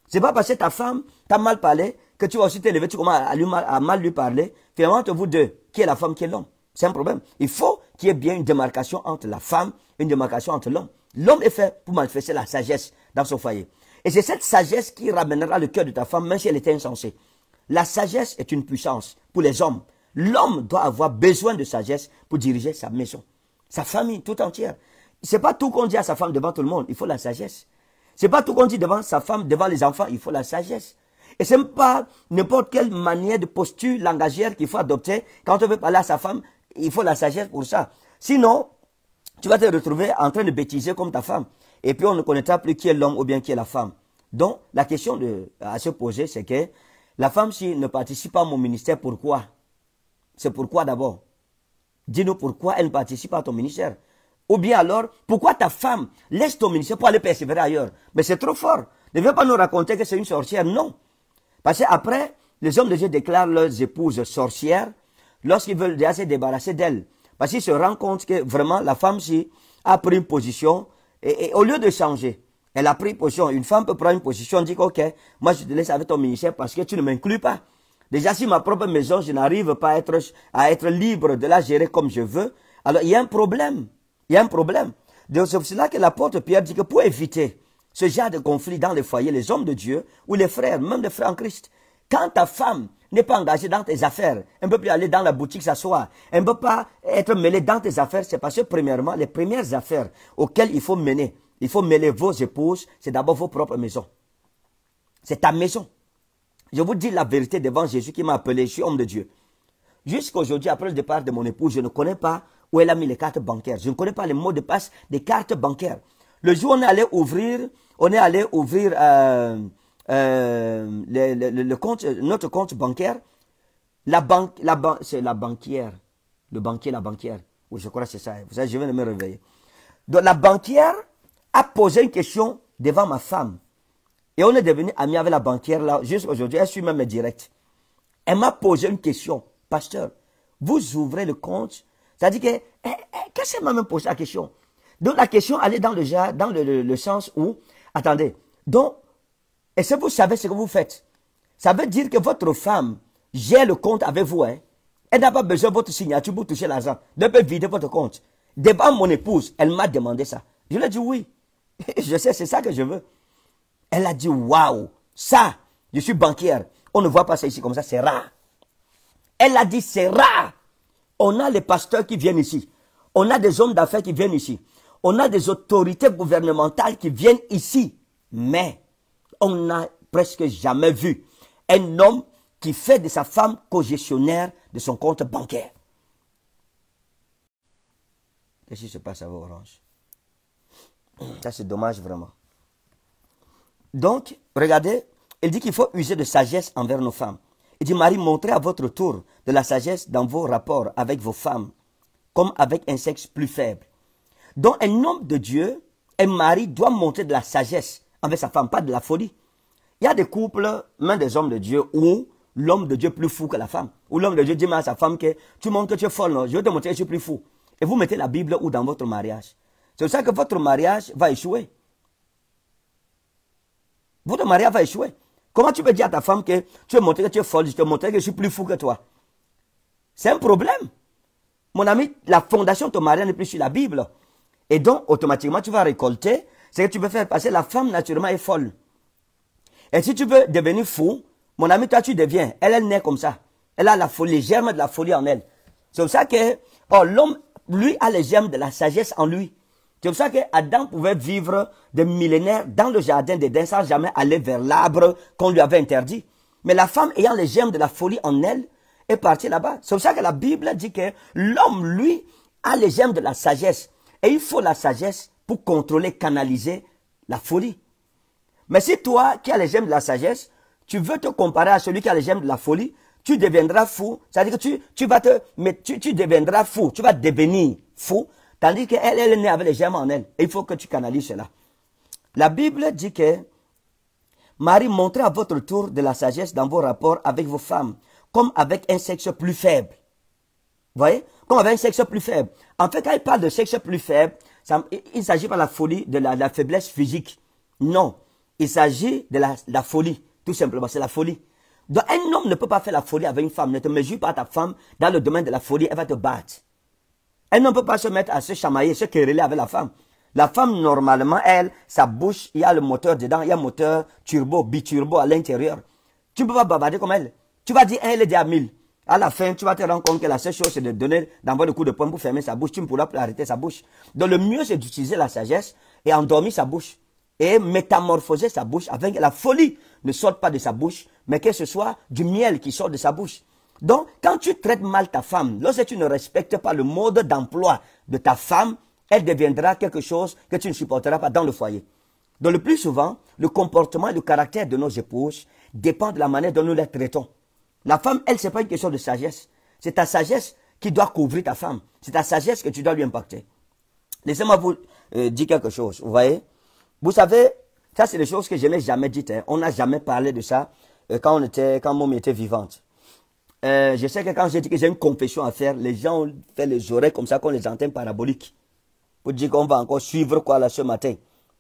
C'est pas parce que ta femme t'a mal parlé que tu vas aussi t'élever, tu commences à, mal lui parler. Finalement, entre vous deux, qui est la femme, qui est l'homme C'est un problème. Il faut qu'il y ait bien une démarcation entre la femme et une démarcation entre l'homme. L'homme est fait pour manifester la sagesse dans son foyer. Et c'est cette sagesse qui ramènera le cœur de ta femme, même si elle était insensée. La sagesse est une puissance pour les hommes. L'homme doit avoir besoin de sagesse pour diriger sa maison, sa famille tout entière. n'est pas tout qu'on dit à sa femme devant tout le monde, il faut la sagesse. C'est pas tout qu'on dit devant sa femme, devant les enfants, il faut la sagesse. Et ce n'est pas n'importe quelle manière de posture langagière qu'il faut adopter. Quand on veut parler à sa femme, il faut la sagesse pour ça. Sinon, tu vas te retrouver en train de bêtiser comme ta femme. Et puis on ne connaîtra plus qui est l'homme ou bien qui est la femme. Donc la question à se poser, c'est que la femme, si elle ne participe pas à mon ministère, pourquoi C'est pourquoi d'abord Dis-nous pourquoi elle ne participe pas à ton ministère. Ou bien alors, pourquoi ta femme laisse ton ministère pour aller persévérer ailleurs Mais c'est trop fort. Ne viens pas nous raconter que c'est une sorcière. Non. Parce qu'après, les hommes de Dieu déclarent leurs épouses sorcières lorsqu'ils veulent déjà se débarrasser d'elles. Parce se rend compte que vraiment la femme a pris une position et, au lieu de changer, elle a pris une position. Une femme peut prendre une position, dire ok, moi je te laisse avec ton ministère parce que tu ne m'inclus pas. Déjà si ma propre maison, je n'arrive pas à être, libre de la gérer comme je veux, alors il y a un problème. Il y a un problème. c'est là que l'apôtre Pierre dit que pour éviter ce genre de conflit dans les foyers, les hommes de Dieu ou les frères, même les frères en Christ, quand ta femme n'est pas engagé dans tes affaires, elle ne peut plus aller dans la boutique s'asseoir, elle ne peut pas être mêlée dans tes affaires, c'est parce que premièrement, les premières affaires auxquelles il faut mener, il faut mêler vos épouses, c'est d'abord vos propres maisons. C'est ta maison. Je vous dis la vérité devant Jésus qui m'a appelé, je suis homme de Dieu. Jusqu'à aujourd'hui, après le départ de mon épouse, je ne connais pas où elle a mis les cartes bancaires. Je ne connais pas les mots de passe des cartes bancaires. Le jour où on est allé ouvrir, on est allé ouvrir euh, euh, le, le, le, compte, euh, notre compte bancaire, la banque, la ban, c'est la banquière, le banquier, la banquière. ou je crois que c'est ça. Vous savez, je viens de me réveiller. Donc la banquière a posé une question devant ma femme. Et on est devenu amis avec la banquière là, juste aujourd'hui, elle suit même direct. Elle m'a posé une question. Pasteur, vous ouvrez le compte, c'est-à-dire que, eh, eh, qu'est-ce qu'elle m'a même posé la question Donc la question allait dans le, dans le sens où, attendez, donc et si vous savez ce que vous faites, ça veut dire que votre femme gère le compte avec vous. Hein. Elle n'a pas besoin de votre signature pour toucher l'argent. Elle peut vider votre compte. Devant mon épouse, elle m'a demandé ça. Je lui ai dit oui. [laughs] je sais, c'est ça que je veux. Elle a dit waouh, ça, je suis banquière. On ne voit pas ça ici comme ça, c'est rare. Elle a dit c'est rare. On a les pasteurs qui viennent ici. On a des hommes d'affaires qui viennent ici. On a des autorités gouvernementales qui viennent ici. Mais on n'a presque jamais vu un homme qui fait de sa femme co-gestionnaire de son compte bancaire. Qu'est-ce qui se passe vos Orange Ça, c'est dommage vraiment. Donc, regardez, il dit qu'il faut user de sagesse envers nos femmes. Il dit, Marie, montrez à votre tour de la sagesse dans vos rapports avec vos femmes, comme avec un sexe plus faible. Donc, un homme de Dieu, un mari doit montrer de la sagesse avec sa femme, pas de la folie. Il y a des couples, même des hommes de Dieu, où l'homme de Dieu est plus fou que la femme. Où l'homme de Dieu dit à sa femme que tu montres que tu es folle, non? je vais te montrer que je suis plus fou. Et vous mettez la Bible ou dans votre mariage. C'est pour ça que votre mariage va échouer. Votre mariage va échouer. Comment tu peux dire à ta femme que tu veux montrer que tu es folle, je te montrer que je suis plus fou que toi C'est un problème. Mon ami, la fondation de ton mariage n'est plus sur la Bible. Et donc, automatiquement, tu vas récolter ce que tu peux faire, parce que la femme naturellement est folle. Et si tu veux devenir fou, mon ami, toi tu deviens. Elle, elle naît comme ça. Elle a la folie, les germes de la folie en elle. C'est pour ça que oh, l'homme, lui, a les germes de la sagesse en lui. C'est pour ça que Adam pouvait vivre des millénaires dans le jardin d'Eden sans jamais aller vers l'arbre qu'on lui avait interdit. Mais la femme ayant les germes de la folie en elle est partie là-bas. C'est pour ça que la Bible dit que l'homme, lui, a les germes de la sagesse. Et il faut la sagesse pour contrôler, canaliser la folie. Mais si toi qui as les gemmes de la sagesse, tu veux te comparer à celui qui a les gemmes de la folie, tu deviendras fou. C'est-à-dire que tu, tu vas te, mais tu, deviendras fou, tu vas devenir fou, tandis qu'elle, elle est née avec les gemmes en elle. Et il faut que tu canalises cela. La Bible dit que Marie montre à votre tour de la sagesse dans vos rapports avec vos femmes, comme avec un sexe plus faible. Vous voyez Comme avec un sexe plus faible. En fait, quand elle parle de sexe plus faible, il ne s'agit pas de la folie, de la, faiblesse physique. Non. Il s'agit de la, folie. Tout simplement, c'est la folie. Donc, un homme ne peut pas faire la folie avec une femme. Ne te mesure pas ta femme dans le domaine de la folie. Elle va te battre. Un homme ne peut pas se mettre à se chamailler, se quereller avec la femme. La femme, normalement, elle, sa bouche, il y a le moteur dedans, il y a moteur turbo, biturbo à l'intérieur. Tu ne peux pas bavarder comme elle. Tu vas dire, hein, elle est déjà à mille. À la fin, tu vas te rendre compte que la seule chose, c'est de donner, d'envoyer le coup de poing pour fermer sa bouche. Tu ne pourras plus arrêter sa bouche. Donc, le mieux, c'est d'utiliser la sagesse et endormir sa bouche. Et métamorphoser sa bouche afin que la folie ne sorte pas de sa bouche, mais que ce soit du miel qui sorte de sa bouche. Donc, quand tu traites mal ta femme, lorsque tu ne respectes pas le mode d'emploi de ta femme, elle deviendra quelque chose que tu ne supporteras pas dans le foyer. Donc, le plus souvent, le comportement et le caractère de nos épouses dépendent de la manière dont nous les traitons. La femme, elle, ce n'est pas une question de sagesse. C'est ta sagesse qui doit couvrir ta femme. C'est ta sagesse que tu dois lui impacter. Laissez-moi vous euh, dire quelque chose, vous voyez. Vous savez, ça c'est des choses que je n'ai jamais dites. Hein. On n'a jamais parlé de ça euh, quand on était, quand Mom était vivante. Euh, je sais que quand j'ai dit que j'ai une confession à faire, les gens ont fait les oreilles comme ça qu'on les entend paraboliques. Pour dire qu'on va encore suivre quoi là ce matin.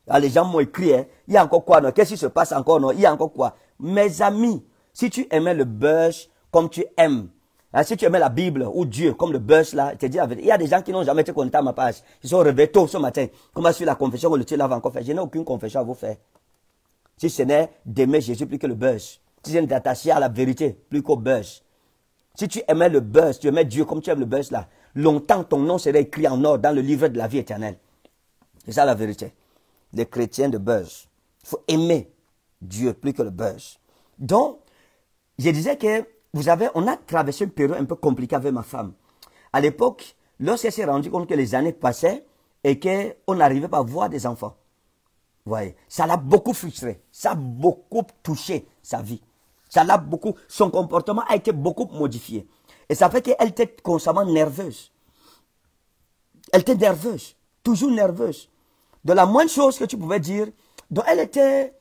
Ah, les gens m'ont écrit, hein. il y a encore quoi, non Qu'est-ce qui se passe encore, non Il y a encore quoi Mes amis, si tu aimais le buzz comme tu aimes, hein, si tu aimais la Bible ou Dieu comme le buzz là, il y a des gens qui n'ont jamais été contents à ma page. Ils sont réveillés tôt ce matin. Comment suivre la confession que le Dieu l'avait encore fait Je n'ai aucune confession à vous faire. Si ce n'est d'aimer Jésus plus que le buzz. Si ce n'est d'attacher à la vérité plus qu'au buzz. Si tu aimais le buzz, tu aimais Dieu comme tu aimes le buzz là, longtemps ton nom serait écrit en or dans le livre de la vie éternelle. C'est ça la vérité. Les chrétiens de buzz. Il faut aimer Dieu plus que le buzz. Donc, je disais que vous avez, on a traversé une période un peu compliquée avec ma femme. À l'époque, lorsqu'elle s'est rendue compte que les années passaient et qu'on n'arrivait pas à voir des enfants, voyez, ça l'a beaucoup frustré, ça a beaucoup touché sa vie. Ça l'a beaucoup, son comportement a été beaucoup modifié. Et ça fait qu'elle était constamment nerveuse. Elle était nerveuse, toujours nerveuse. De la moindre chose que tu pouvais dire, donc elle était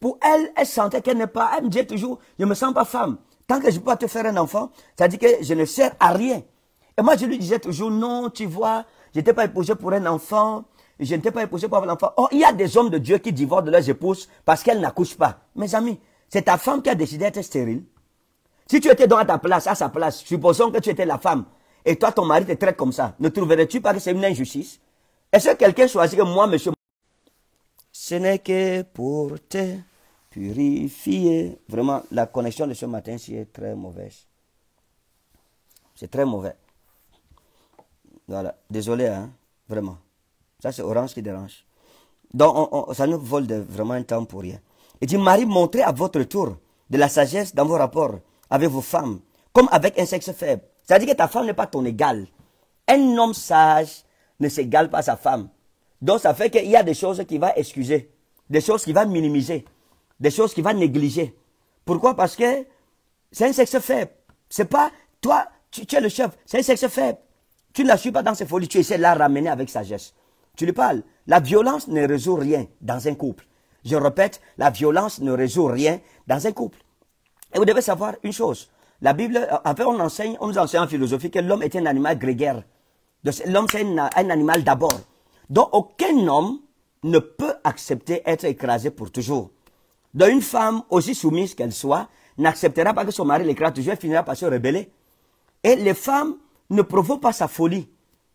pour elle, elle sentait qu'elle n'est pas, elle me disait toujours, je ne me sens pas femme. Tant que je ne peux pas te faire un enfant, ça dit que je ne sers à rien. Et moi, je lui disais toujours, non, tu vois, je n'étais pas épousé pour un enfant, je n'étais pas épousée pour un enfant. Oh, il y a des hommes de Dieu qui divorcent de leurs épouses parce qu'elles n'accouchent pas. Mes amis, c'est ta femme qui a décidé d'être stérile. Si tu étais donc à ta place, à sa place, supposons que tu étais la femme, et toi, ton mari te traite comme ça, ne trouverais-tu pas que c'est une injustice Est-ce que quelqu'un choisit que moi, monsieur, ce n'est que pour te purifier. Vraiment, la connexion de ce matin c'est très mauvaise. C'est très mauvais. Voilà, désolé, hein? vraiment. Ça, c'est Orange qui dérange. Donc, ça nous vole vraiment un temps pour rien. Et dit, Marie, montrez à votre tour de la sagesse dans vos rapports avec vos femmes, comme avec un sexe faible. C'est-à-dire que ta femme n'est pas ton égal. Un homme sage ne s'égale pas à sa femme. Donc ça fait qu'il y a des choses qui va excuser, des choses qui va minimiser, des choses qui va négliger. Pourquoi Parce que c'est un sexe faible. C'est pas toi, tu, es le chef, c'est un sexe faible. Tu ne la suis pas dans ses folies, tu essaies de la ramener avec sagesse. Tu lui parles. La violence ne résout rien dans un couple. Je répète, la violence ne résout rien dans un couple. Et vous devez savoir une chose. La Bible, euh, après on enseigne, on nous enseigne en philosophie que l'homme est un animal grégaire. L'homme c'est un animal d'abord. Donc aucun homme ne peut accepter être écrasé pour toujours. Donc une femme, aussi soumise qu'elle soit, n'acceptera pas que son mari l'écrase toujours, elle finira par se rebeller. Et les femmes ne provoquent pas sa folie.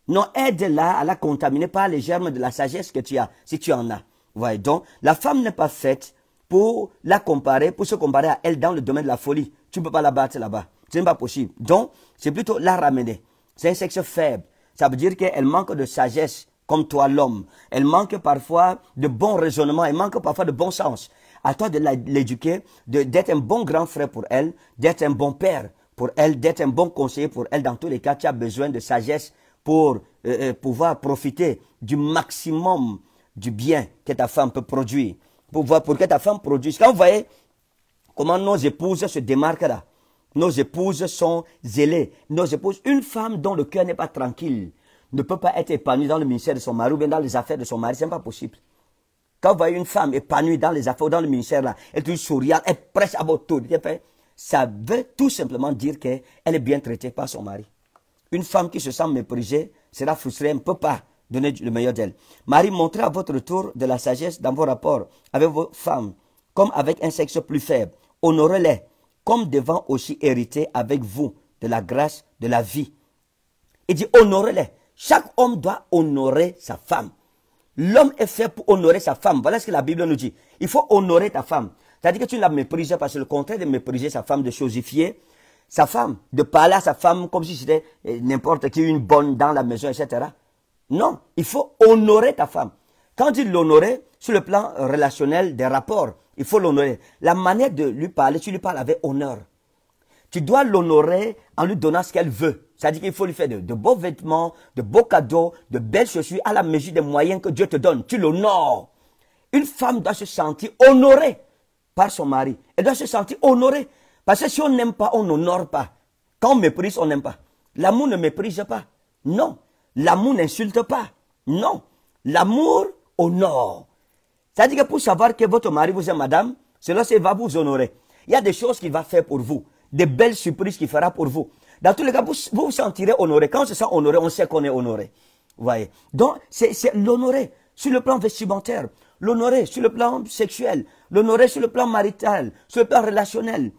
Non, aide-la à la contaminer par les germes de la sagesse que tu as, si tu en as. Voyez donc, la femme n'est pas faite pour la comparer, pour se comparer à elle dans le domaine de la folie. Tu ne peux pas la battre là-bas. Ce n'est pas possible. Donc, c'est plutôt la ramener. C'est un sexe faible. Ça veut dire qu'elle manque de sagesse comme toi l'homme. Elle manque parfois de bon raisonnement, elle manque parfois de bon sens. À toi de l'éduquer, d'être un bon grand frère pour elle, d'être un bon père pour elle, d'être un bon conseiller pour elle. Dans tous les cas, tu as besoin de sagesse pour euh, euh, pouvoir profiter du maximum du bien que ta femme peut produire, pour, voir, pour que ta femme produise. Quand vous voyez comment nos épouses se démarquent là, nos épouses sont zélées, nos épouses, une femme dont le cœur n'est pas tranquille, ne peut pas être épanouie dans le ministère de son mari ou bien dans les affaires de son mari. Ce n'est pas possible. Quand vous voyez une femme épanouie dans les affaires ou dans le ministère, là, elle est toujours souriante, elle presse à votre tour. Ça veut tout simplement dire qu'elle est bien traitée par son mari. Une femme qui se sent méprisée sera frustrée, elle ne peut pas donner le meilleur d'elle. Marie, montrez à votre tour de la sagesse dans vos rapports avec vos femmes, comme avec un sexe plus faible. Honorez-les, comme devant aussi hériter avec vous de la grâce de la vie. Il dit honorez-les. Chaque homme doit honorer sa femme. L'homme est fait pour honorer sa femme. Voilà ce que la Bible nous dit. Il faut honorer ta femme. C'est-à-dire que tu la méprises parce C'est le contraire de mépriser sa femme, de chosifier sa femme, de parler à sa femme comme si c'était eh, n'importe qui, une bonne dans la maison, etc. Non, il faut honorer ta femme. Quand il dit l'honorer, sur le plan relationnel des rapports, il faut l'honorer. La manière de lui parler, tu lui parles avec honneur. Tu dois l'honorer en lui donnant ce qu'elle veut. Ça à dire qu'il faut lui faire de, beaux vêtements, de beaux cadeaux, de belles chaussures à la mesure des moyens que Dieu te donne. Tu l'honores. Une femme doit se sentir honorée par son mari. Elle doit se sentir honorée. Parce que si on n'aime pas, on n'honore pas. Quand on méprise, on n'aime pas. L'amour ne méprise pas. Non. L'amour n'insulte pas. Non. L'amour honore. C'est-à-dire que pour savoir que votre mari vous aime, madame, c'est va vous honorer. Il y a des choses qu'il va faire pour vous. Des belles surprises qu'il fera pour vous. Dans tous les cas, vous vous sentirez honoré. Quand on se sent honoré, on sait qu'on est honoré. Vous voyez Donc, c'est l'honorer sur le plan vestimentaire, l'honorer sur le plan sexuel, l'honorer sur le plan marital, sur le plan relationnel,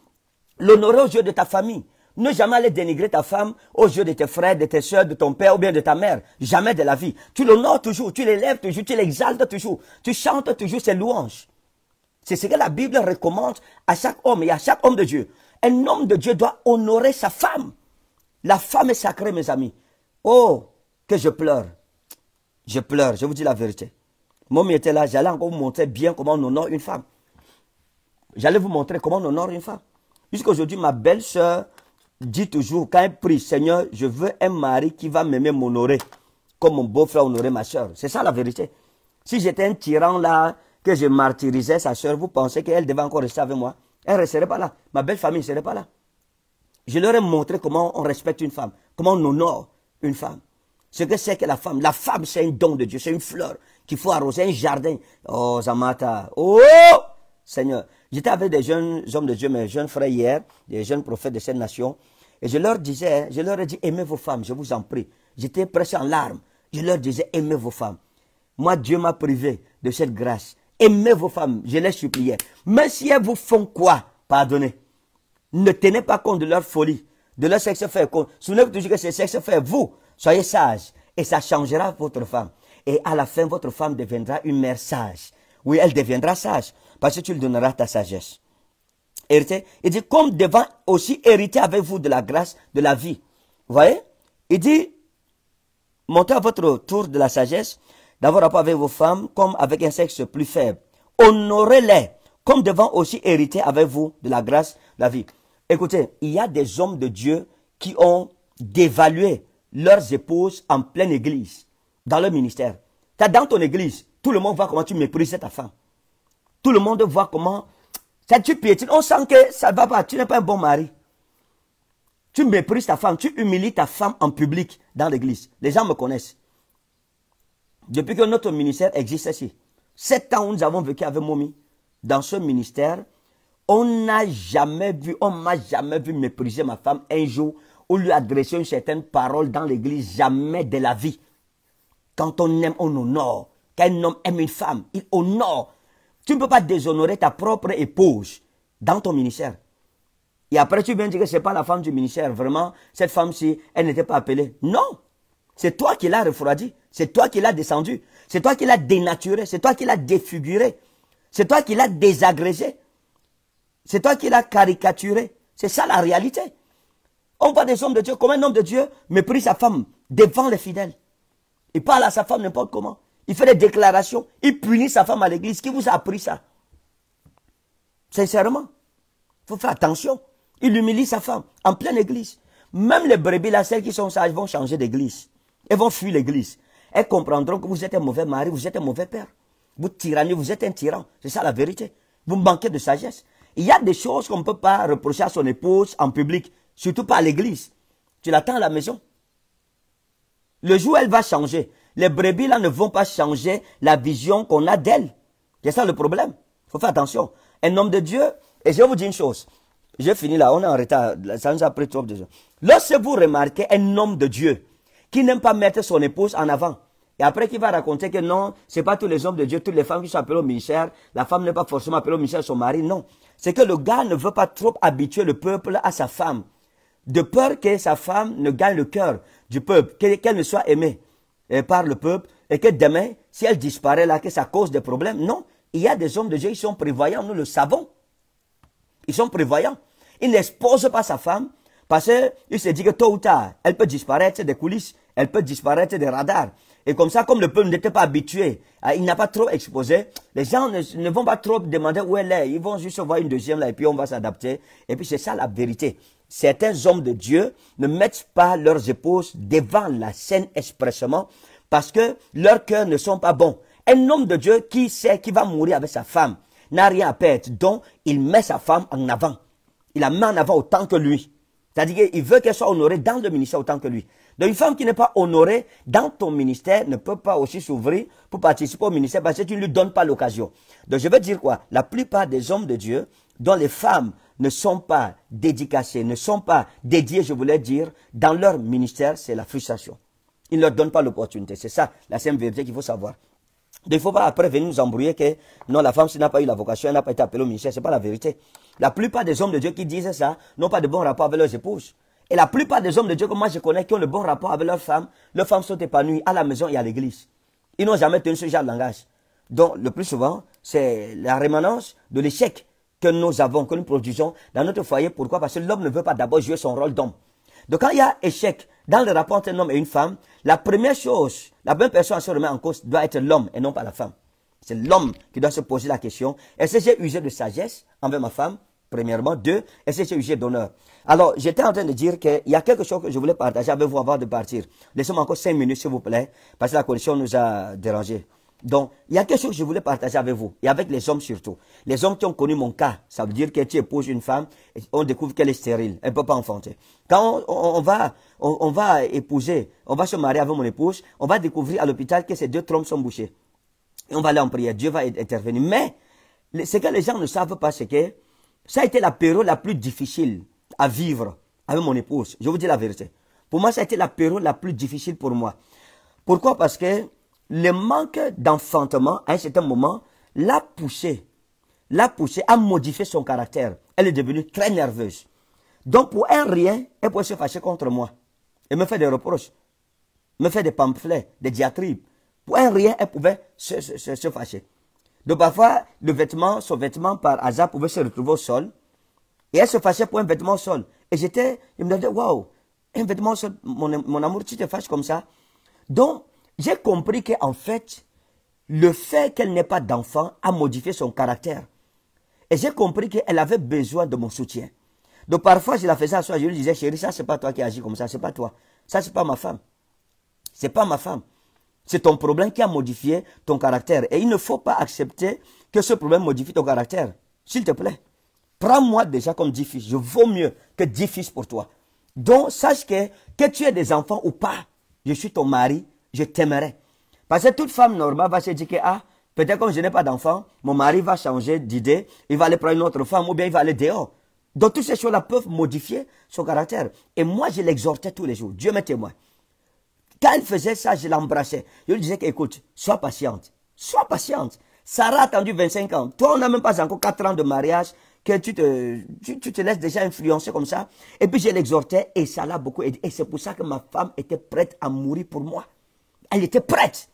l'honorer aux yeux de ta famille. Ne jamais aller dénigrer ta femme aux yeux de tes frères, de tes soeurs, de ton père ou bien de ta mère. Jamais de la vie. Tu l'honores toujours, tu l'élèves toujours, tu l'exaltes toujours, tu chantes toujours ses louanges. C'est ce que la Bible recommande à chaque homme et à chaque homme de Dieu. Un homme de Dieu doit honorer sa femme. La femme est sacrée, mes amis. Oh, que je pleure. Je pleure, je vous dis la vérité. Mon était là, j'allais encore vous montrer bien comment on honore une femme. J'allais vous montrer comment on honore une femme. Jusqu'aujourd'hui, ma belle-sœur dit toujours, quand elle prie, Seigneur, je veux un mari qui va m'aimer, m'honorer, comme mon beau-frère honorait ma sœur. C'est ça la vérité. Si j'étais un tyran là, que je martyrisais sa sœur, vous pensez qu'elle devait encore rester avec moi Elle ne resterait pas là. Ma belle famille ne serait pas là. Je leur ai montré comment on respecte une femme, comment on honore une femme. Ce que c'est que la femme. La femme, c'est un don de Dieu, c'est une fleur qu'il faut arroser, un jardin. Oh, Zamata. Oh, Seigneur. J'étais avec des jeunes hommes de Dieu, mes jeunes frères hier, des jeunes prophètes de cette nation. Et je leur disais, je leur ai dit, aimez vos femmes, je vous en prie. J'étais pressé en larmes. Je leur disais, aimez vos femmes. Moi, Dieu m'a privé de cette grâce. Aimez vos femmes, je les suppliais. Mais si elles vous font quoi Pardonnez ne tenez pas compte de leur folie, de leur sexe fait. Soulève toujours que c'est sexe fait. Vous, soyez sage Et ça changera votre femme. Et à la fin, votre femme deviendra une mère sage. Oui, elle deviendra sage. Parce que tu lui donneras ta sagesse. Hérité. Il dit, comme devant aussi hériter avec vous de la grâce, de la vie. Vous voyez? Il dit, montez à votre tour de la sagesse, d'avoir rapport avec vos femmes comme avec un sexe plus faible. Honorez-les, comme devant aussi hériter avec vous de la grâce, de la vie. Écoutez, il y a des hommes de Dieu qui ont dévalué leurs épouses en pleine église, dans leur ministère. Dans ton église, tout le monde voit comment tu méprises ta femme. Tout le monde voit comment tu piétines. On sent que ça ne va pas, tu n'es pas un bon mari. Tu méprises ta femme, tu humilies ta femme en public dans l'église. Les gens me connaissent. Depuis que notre ministère existe ici, sept ans, nous avons vécu avec Momi. Dans ce ministère, on n'a jamais vu, on m'a jamais vu mépriser ma femme un jour ou lui adresser une certaine parole dans l'église, jamais de la vie. Quand on aime, on honore. Quand un homme aime une femme, il honore. Tu ne peux pas déshonorer ta propre épouse dans ton ministère. Et après, tu viens dire que ce n'est pas la femme du ministère. Vraiment, cette femme-ci, elle n'était pas appelée. Non. C'est toi qui l'as refroidi. C'est toi qui l'as descendu. C'est toi qui l'as dénaturé. C'est toi qui l'as défiguré. C'est toi qui l'as désagrégé. C'est toi qui l'as caricaturé. C'est ça la réalité. On voit des hommes de Dieu, comme un homme de Dieu méprise sa femme devant les fidèles. Il parle à sa femme n'importe comment. Il fait des déclarations. Il punit sa femme à l'église. Qui vous a appris ça Sincèrement, il faut faire attention. Il humilie sa femme en pleine église. Même les brebis, là, celles qui sont sages, vont changer d'église. Elles vont fuir l'église. Elles comprendront que vous êtes un mauvais mari, vous êtes un mauvais père. Vous tyranniez, vous êtes un tyran. C'est ça la vérité. Vous manquez de sagesse. Il y a des choses qu'on ne peut pas reprocher à son épouse en public, surtout pas à l'église. Tu l'attends à la maison. Le jour où elle va changer, les brebis là ne vont pas changer la vision qu'on a d'elle. C'est ça le problème. Il faut faire attention. Un homme de Dieu, et je vais vous dire une chose. J'ai fini là, on est en retard. Ça nous a pris trop gens. Lorsque vous remarquez un homme de Dieu qui n'aime pas mettre son épouse en avant, et après qui va raconter que non, ce c'est pas tous les hommes de Dieu, toutes les femmes qui sont appelées au ministère, la femme n'est pas forcément appelée au ministère, son mari, non c'est que le gars ne veut pas trop habituer le peuple à sa femme, de peur que sa femme ne gagne le cœur du peuple, qu'elle ne soit aimée eh, par le peuple, et que demain, si elle disparaît là, que ça cause des problèmes. Non, il y a des hommes de Dieu, ils sont prévoyants, nous le savons. Ils sont prévoyants. Ils n'exposent pas sa femme parce qu'ils se disent que tôt ou tard, elle peut disparaître des coulisses, elle peut disparaître des radars. Et comme ça, comme le peuple n'était pas habitué, hein, il n'a pas trop exposé, les gens ne, vont pas trop demander où elle est. Ils vont juste voir une deuxième là et puis on va s'adapter. Et puis c'est ça la vérité. Certains hommes de Dieu ne mettent pas leurs épouses devant la scène expressément parce que leurs cœurs ne sont pas bons. Un homme de Dieu qui sait qu'il va mourir avec sa femme n'a rien à perdre. Donc, il met sa femme en avant. Il la met en avant autant que lui. C'est-à-dire qu'il veut qu'elle soit honorée dans le ministère autant que lui. Donc une femme qui n'est pas honorée dans ton ministère ne peut pas aussi s'ouvrir pour participer au ministère parce que tu ne lui donnes pas l'occasion. Donc je veux dire quoi La plupart des hommes de Dieu, dont les femmes ne sont pas dédicacées, ne sont pas dédiées, je voulais dire, dans leur ministère, c'est la frustration. Ils ne leur donnent pas l'opportunité. C'est ça la seule vérité qu'il faut savoir. Donc Il ne faut pas après venir nous embrouiller que non, la femme, si n'a pas eu la vocation, elle n'a pas été appelée au ministère. Ce n'est pas la vérité. La plupart des hommes de Dieu qui disent ça n'ont pas de bon rapport avec leurs épouses. Et la plupart des hommes de Dieu que moi je connais qui ont le bon rapport avec leurs femme, leurs femmes sont épanouies à la maison et à l'église. Ils n'ont jamais tenu ce genre de langage. Donc, le plus souvent, c'est la rémanence de l'échec que nous avons, que nous produisons dans notre foyer. Pourquoi Parce que l'homme ne veut pas d'abord jouer son rôle d'homme. Donc, quand il y a échec dans le rapport entre un homme et une femme, la première chose, la bonne personne à se remettre en cause doit être l'homme et non pas la femme. C'est l'homme qui doit se poser la question. Est-ce que j'ai usé de sagesse envers ma femme premièrement. Deux, est-ce que d'honneur Alors, j'étais en train de dire qu'il y a quelque chose que je voulais partager avec vous avant de partir. Laissez-moi encore cinq minutes, s'il vous plaît, parce que la condition nous a dérangés. Donc, il y a quelque chose que je voulais partager avec vous, et avec les hommes surtout. Les hommes qui ont connu mon cas, ça veut dire que tu épouses une femme, on découvre qu'elle est stérile, elle ne peut pas enfanter. Quand on, va, on, va épouser, on va se marier avec mon épouse, on va découvrir à l'hôpital que ces deux trompes sont bouchées. on va aller en prière, Dieu va intervenir. Mais, ce que les gens ne savent pas, c'est que ça a été la la plus difficile à vivre avec mon épouse. Je vous dis la vérité. Pour moi, ça a été la la plus difficile pour moi. Pourquoi Parce que le manque d'enfantement, à un certain moment, l'a poussée, l'a poussée à modifier son caractère. Elle est devenue très nerveuse. Donc, pour un rien, elle pouvait se fâcher contre moi. Elle me fait des reproches, me fait des pamphlets, des diatribes. Pour un rien, elle pouvait se fâcher. Donc parfois, le vêtement, son vêtement par hasard pouvait se retrouver au sol. Et elle se fâchait pour un vêtement au sol. Et j'étais, je me disais, waouh, un vêtement au sol, mon, amour, tu te fâches comme ça. Donc, j'ai compris qu'en fait, le fait qu'elle n'ait pas d'enfant a modifié son caractère. Et j'ai compris qu'elle avait besoin de mon soutien. Donc parfois, je la faisais soi, je lui disais, chérie, ça c'est pas toi qui agis comme ça, c'est pas toi. Ça c'est pas ma femme. C'est pas ma femme. C'est ton problème qui a modifié ton caractère. Et il ne faut pas accepter que ce problème modifie ton caractère. S'il te plaît, prends-moi déjà comme dix fils. Je vaux mieux que dix fils pour toi. Donc, sache que, que tu aies des enfants ou pas, je suis ton mari, je t'aimerai. Parce que toute femme normale va se dire que, ah, peut-être comme je n'ai pas d'enfant, mon mari va changer d'idée, il va aller prendre une autre femme ou bien il va aller dehors. Donc, toutes ces choses-là peuvent modifier son caractère. Et moi, je l'exhortais tous les jours. Dieu me témoigne. Quand elle faisait ça, je l'embrassais. Je lui disais écoute, sois patiente, sois patiente. Sarah a attendu 25 ans. Toi, on n'a même pas encore 4 ans de mariage que tu te, tu, te laisses déjà influencer comme ça. Et puis je l'exhortais et ça l'a beaucoup aidé. Et c'est pour ça que ma femme était prête à mourir pour moi. Elle était prête.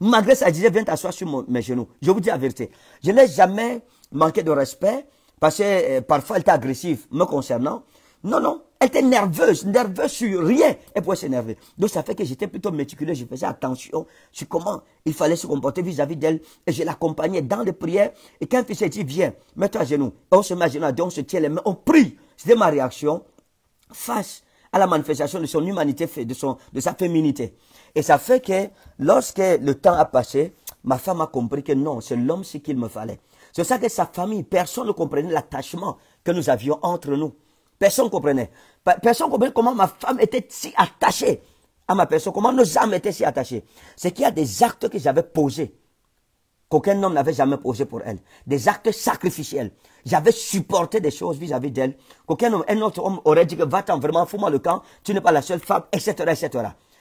Malgré ça, elle disait, viens t'asseoir sur mes genoux. Je vous dis la vérité. Je n'ai jamais manqué de respect parce que euh, parfois elle était agressive me concernant. Non, non. Elle était nerveuse, nerveuse sur rien. Elle pouvait s'énerver. Donc ça fait que j'étais plutôt méticuleux, je faisais attention sur comment il fallait se comporter vis-à-vis d'elle. Et je l'accompagnais dans les prières. Et quand il s'est dit, viens, mets-toi à genoux. Et on se met à genoux, on se tient les mains, on prie. C'était ma réaction face à la manifestation de son humanité, de, de sa féminité. Et ça fait que lorsque le temps a passé, ma femme a compris que non, c'est l'homme ce qu'il me fallait. C'est ça que sa famille, personne ne comprenait l'attachement que nous avions entre nous. Personne ne comprenait. Personne ne comprenait comment ma femme était si attachée à ma personne, comment nos âmes étaient si attachées. C'est qu'il y a des actes que j'avais posés, qu'aucun homme n'avait jamais posé pour elle. Des actes sacrificiels. J'avais supporté des choses vis-à-vis d'elle, qu'aucun homme, un autre homme aurait dit que va-t'en vraiment, fous-moi le camp, tu n'es pas la seule femme, etc., etc.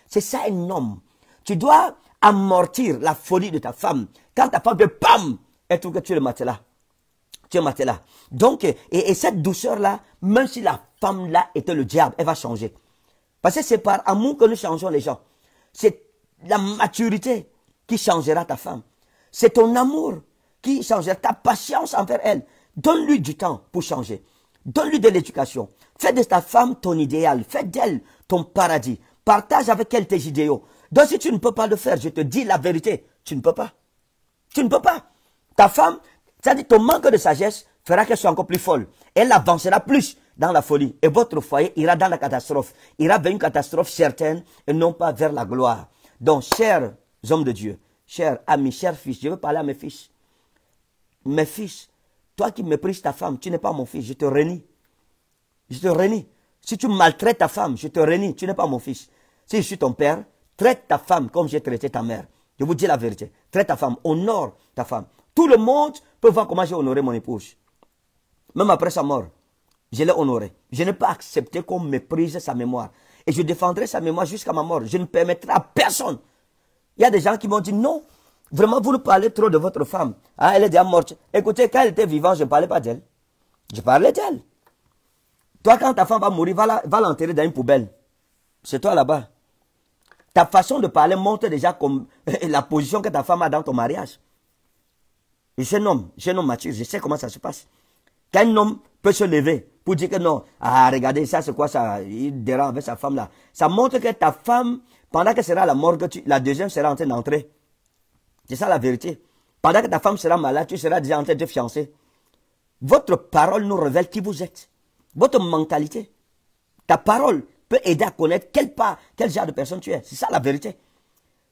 C'est ça un homme. Tu dois amortir la folie de ta femme. Quand ta femme veut pam, elle trouve que tu es le matelas. Tu es Donc, et, et cette douceur-là, même si la femme-là était le diable, elle va changer. Parce que c'est par amour que nous changeons les gens. C'est la maturité qui changera ta femme. C'est ton amour qui changera ta patience envers elle. Donne-lui du temps pour changer. Donne-lui de l'éducation. Fais de ta femme ton idéal. Fais d'elle ton paradis. Partage avec elle tes idéaux. Donc si tu ne peux pas le faire, je te dis la vérité, tu ne peux pas. Tu ne peux pas. Ta femme, c'est-à-dire ton manque de sagesse fera qu'elle soit encore plus folle. Elle avancera plus dans la folie. Et votre foyer ira dans la catastrophe. Il Ira vers une catastrophe certaine et non pas vers la gloire. Donc, chers hommes de Dieu, chers amis, chers fils, je veux parler à mes fils. Mes fils, toi qui méprises ta femme, tu n'es pas mon fils, je te renie. Je te renie. Si tu maltraites ta femme, je te renie, tu n'es pas mon fils. Si je suis ton père, traite ta femme comme j'ai traité ta mère. Je vous dis la vérité. Traite ta femme, honore ta femme. Tout le monde peux voir comment j'ai honoré mon épouse. Même après sa mort, je l'ai honoré. Je n'ai pas accepté qu'on méprise sa mémoire. Et je défendrai sa mémoire jusqu'à ma mort. Je ne permettrai à personne. Il y a des gens qui m'ont dit non. Vraiment, vous ne parlez trop de votre femme. Ah, elle est déjà morte. Écoutez, quand elle était vivante, je ne parlais pas d'elle. Je parlais d'elle. Toi, quand ta femme va mourir, va l'enterrer dans une poubelle. C'est toi là-bas. Ta façon de parler montre déjà [laughs] la position que ta femme a dans ton mariage. Je suis un je suis un mature, je sais comment ça se passe. Qu'un homme peut se lever pour dire que non, ah regardez, ça c'est quoi ça, il dérange avec sa femme là. Ça montre que ta femme, pendant que sera la morgue, tu, la deuxième sera en train d'entrer. C'est ça la vérité. Pendant que ta femme sera malade, tu seras déjà en train de fiancer. Votre parole nous révèle qui vous êtes. Votre mentalité. Ta parole peut aider à connaître quel, part quel genre de personne tu es. C'est ça la vérité.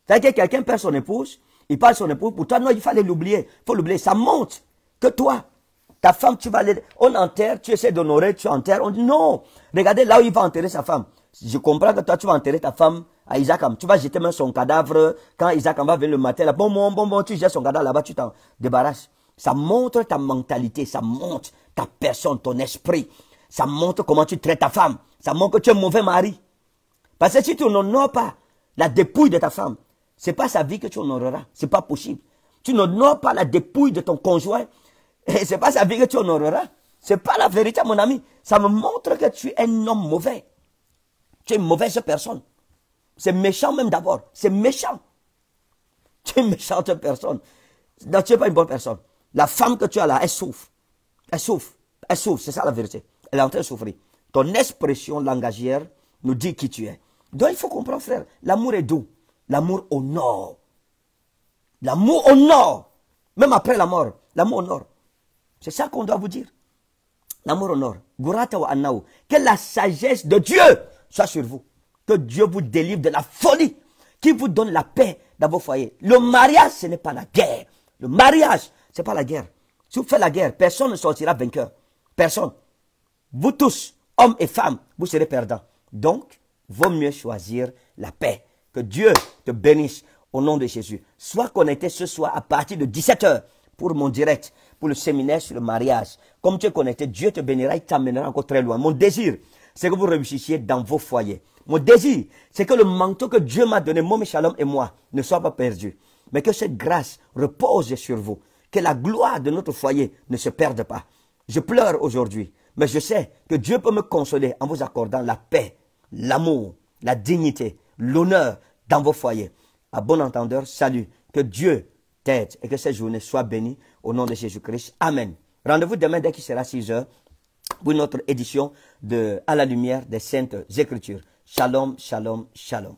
C'est-à-dire que quelqu'un perd son épouse, il parle son pour toi, non, il fallait l'oublier. Il faut l'oublier. Ça montre que toi, ta femme, tu vas aller. On enterre, tu essaies d'honorer, tu enterres. On dit non. Regardez là où il va enterrer sa femme. Je comprends que toi, tu vas enterrer ta femme à Isaac. Tu vas jeter même son cadavre. Quand Isaac va venir le matin, là, bon, bon, bon, bon, tu jettes son cadavre là-bas, tu t'en débarrasses. Ça montre ta mentalité, ça montre ta personne, ton esprit. Ça montre comment tu traites ta femme. Ça montre que tu es un mauvais mari. Parce que si tu n'honores pas la dépouille de ta femme, n'est pas sa vie que tu honoreras. C'est pas possible. Tu n'honores pas la dépouille de ton conjoint. [laughs] Et c'est pas sa vie que tu honoreras. C'est pas la vérité, mon ami. Ça me montre que tu es un homme mauvais. Tu es une mauvaise personne. C'est méchant même d'abord. C'est méchant. [laughs] Tu es une méchante personne. Non, tu n'es pas une bonne personne. La femme que tu as là, elle souffre. Elle souffre. Elle souffre. C'est ça la vérité. Elle est en train de souffrir. Ton expression langagière nous dit qui tu es. Donc il faut comprendre, frère, l'amour est doux. L'amour nord. L'amour nord. Même après la mort. L'amour nord. C'est ça qu'on doit vous dire. L'amour honore. Gurata wa Que la sagesse de Dieu soit sur vous. Que Dieu vous délivre de la folie qui vous donne la paix dans vos foyers. Le mariage, ce n'est pas la guerre. Le mariage, ce n'est pas la guerre. Si vous faites la guerre, personne ne sortira vainqueur. Personne. Vous tous, hommes et femmes, vous serez perdants. Donc, vaut mieux choisir la paix. Que Dieu te bénisse au nom de Jésus. Sois connecté ce soir à partir de 17h pour mon direct, pour le séminaire sur le mariage. Comme tu es connecté, Dieu te bénira et t'amènera encore très loin. Mon désir, c'est que vous réussissiez dans vos foyers. Mon désir, c'est que le manteau que Dieu m'a donné, mon Shalom et moi, ne soit pas perdu. Mais que cette grâce repose sur vous. Que la gloire de notre foyer ne se perde pas. Je pleure aujourd'hui, mais je sais que Dieu peut me consoler en vous accordant la paix, l'amour, la dignité, l'honneur dans vos foyers. À bon entendeur, salut. Que Dieu t'aide et que cette journée soit bénie au nom de Jésus-Christ. Amen. Rendez-vous demain dès qu'il sera 6 heures pour notre édition de À la lumière des saintes écritures. Shalom, shalom, shalom.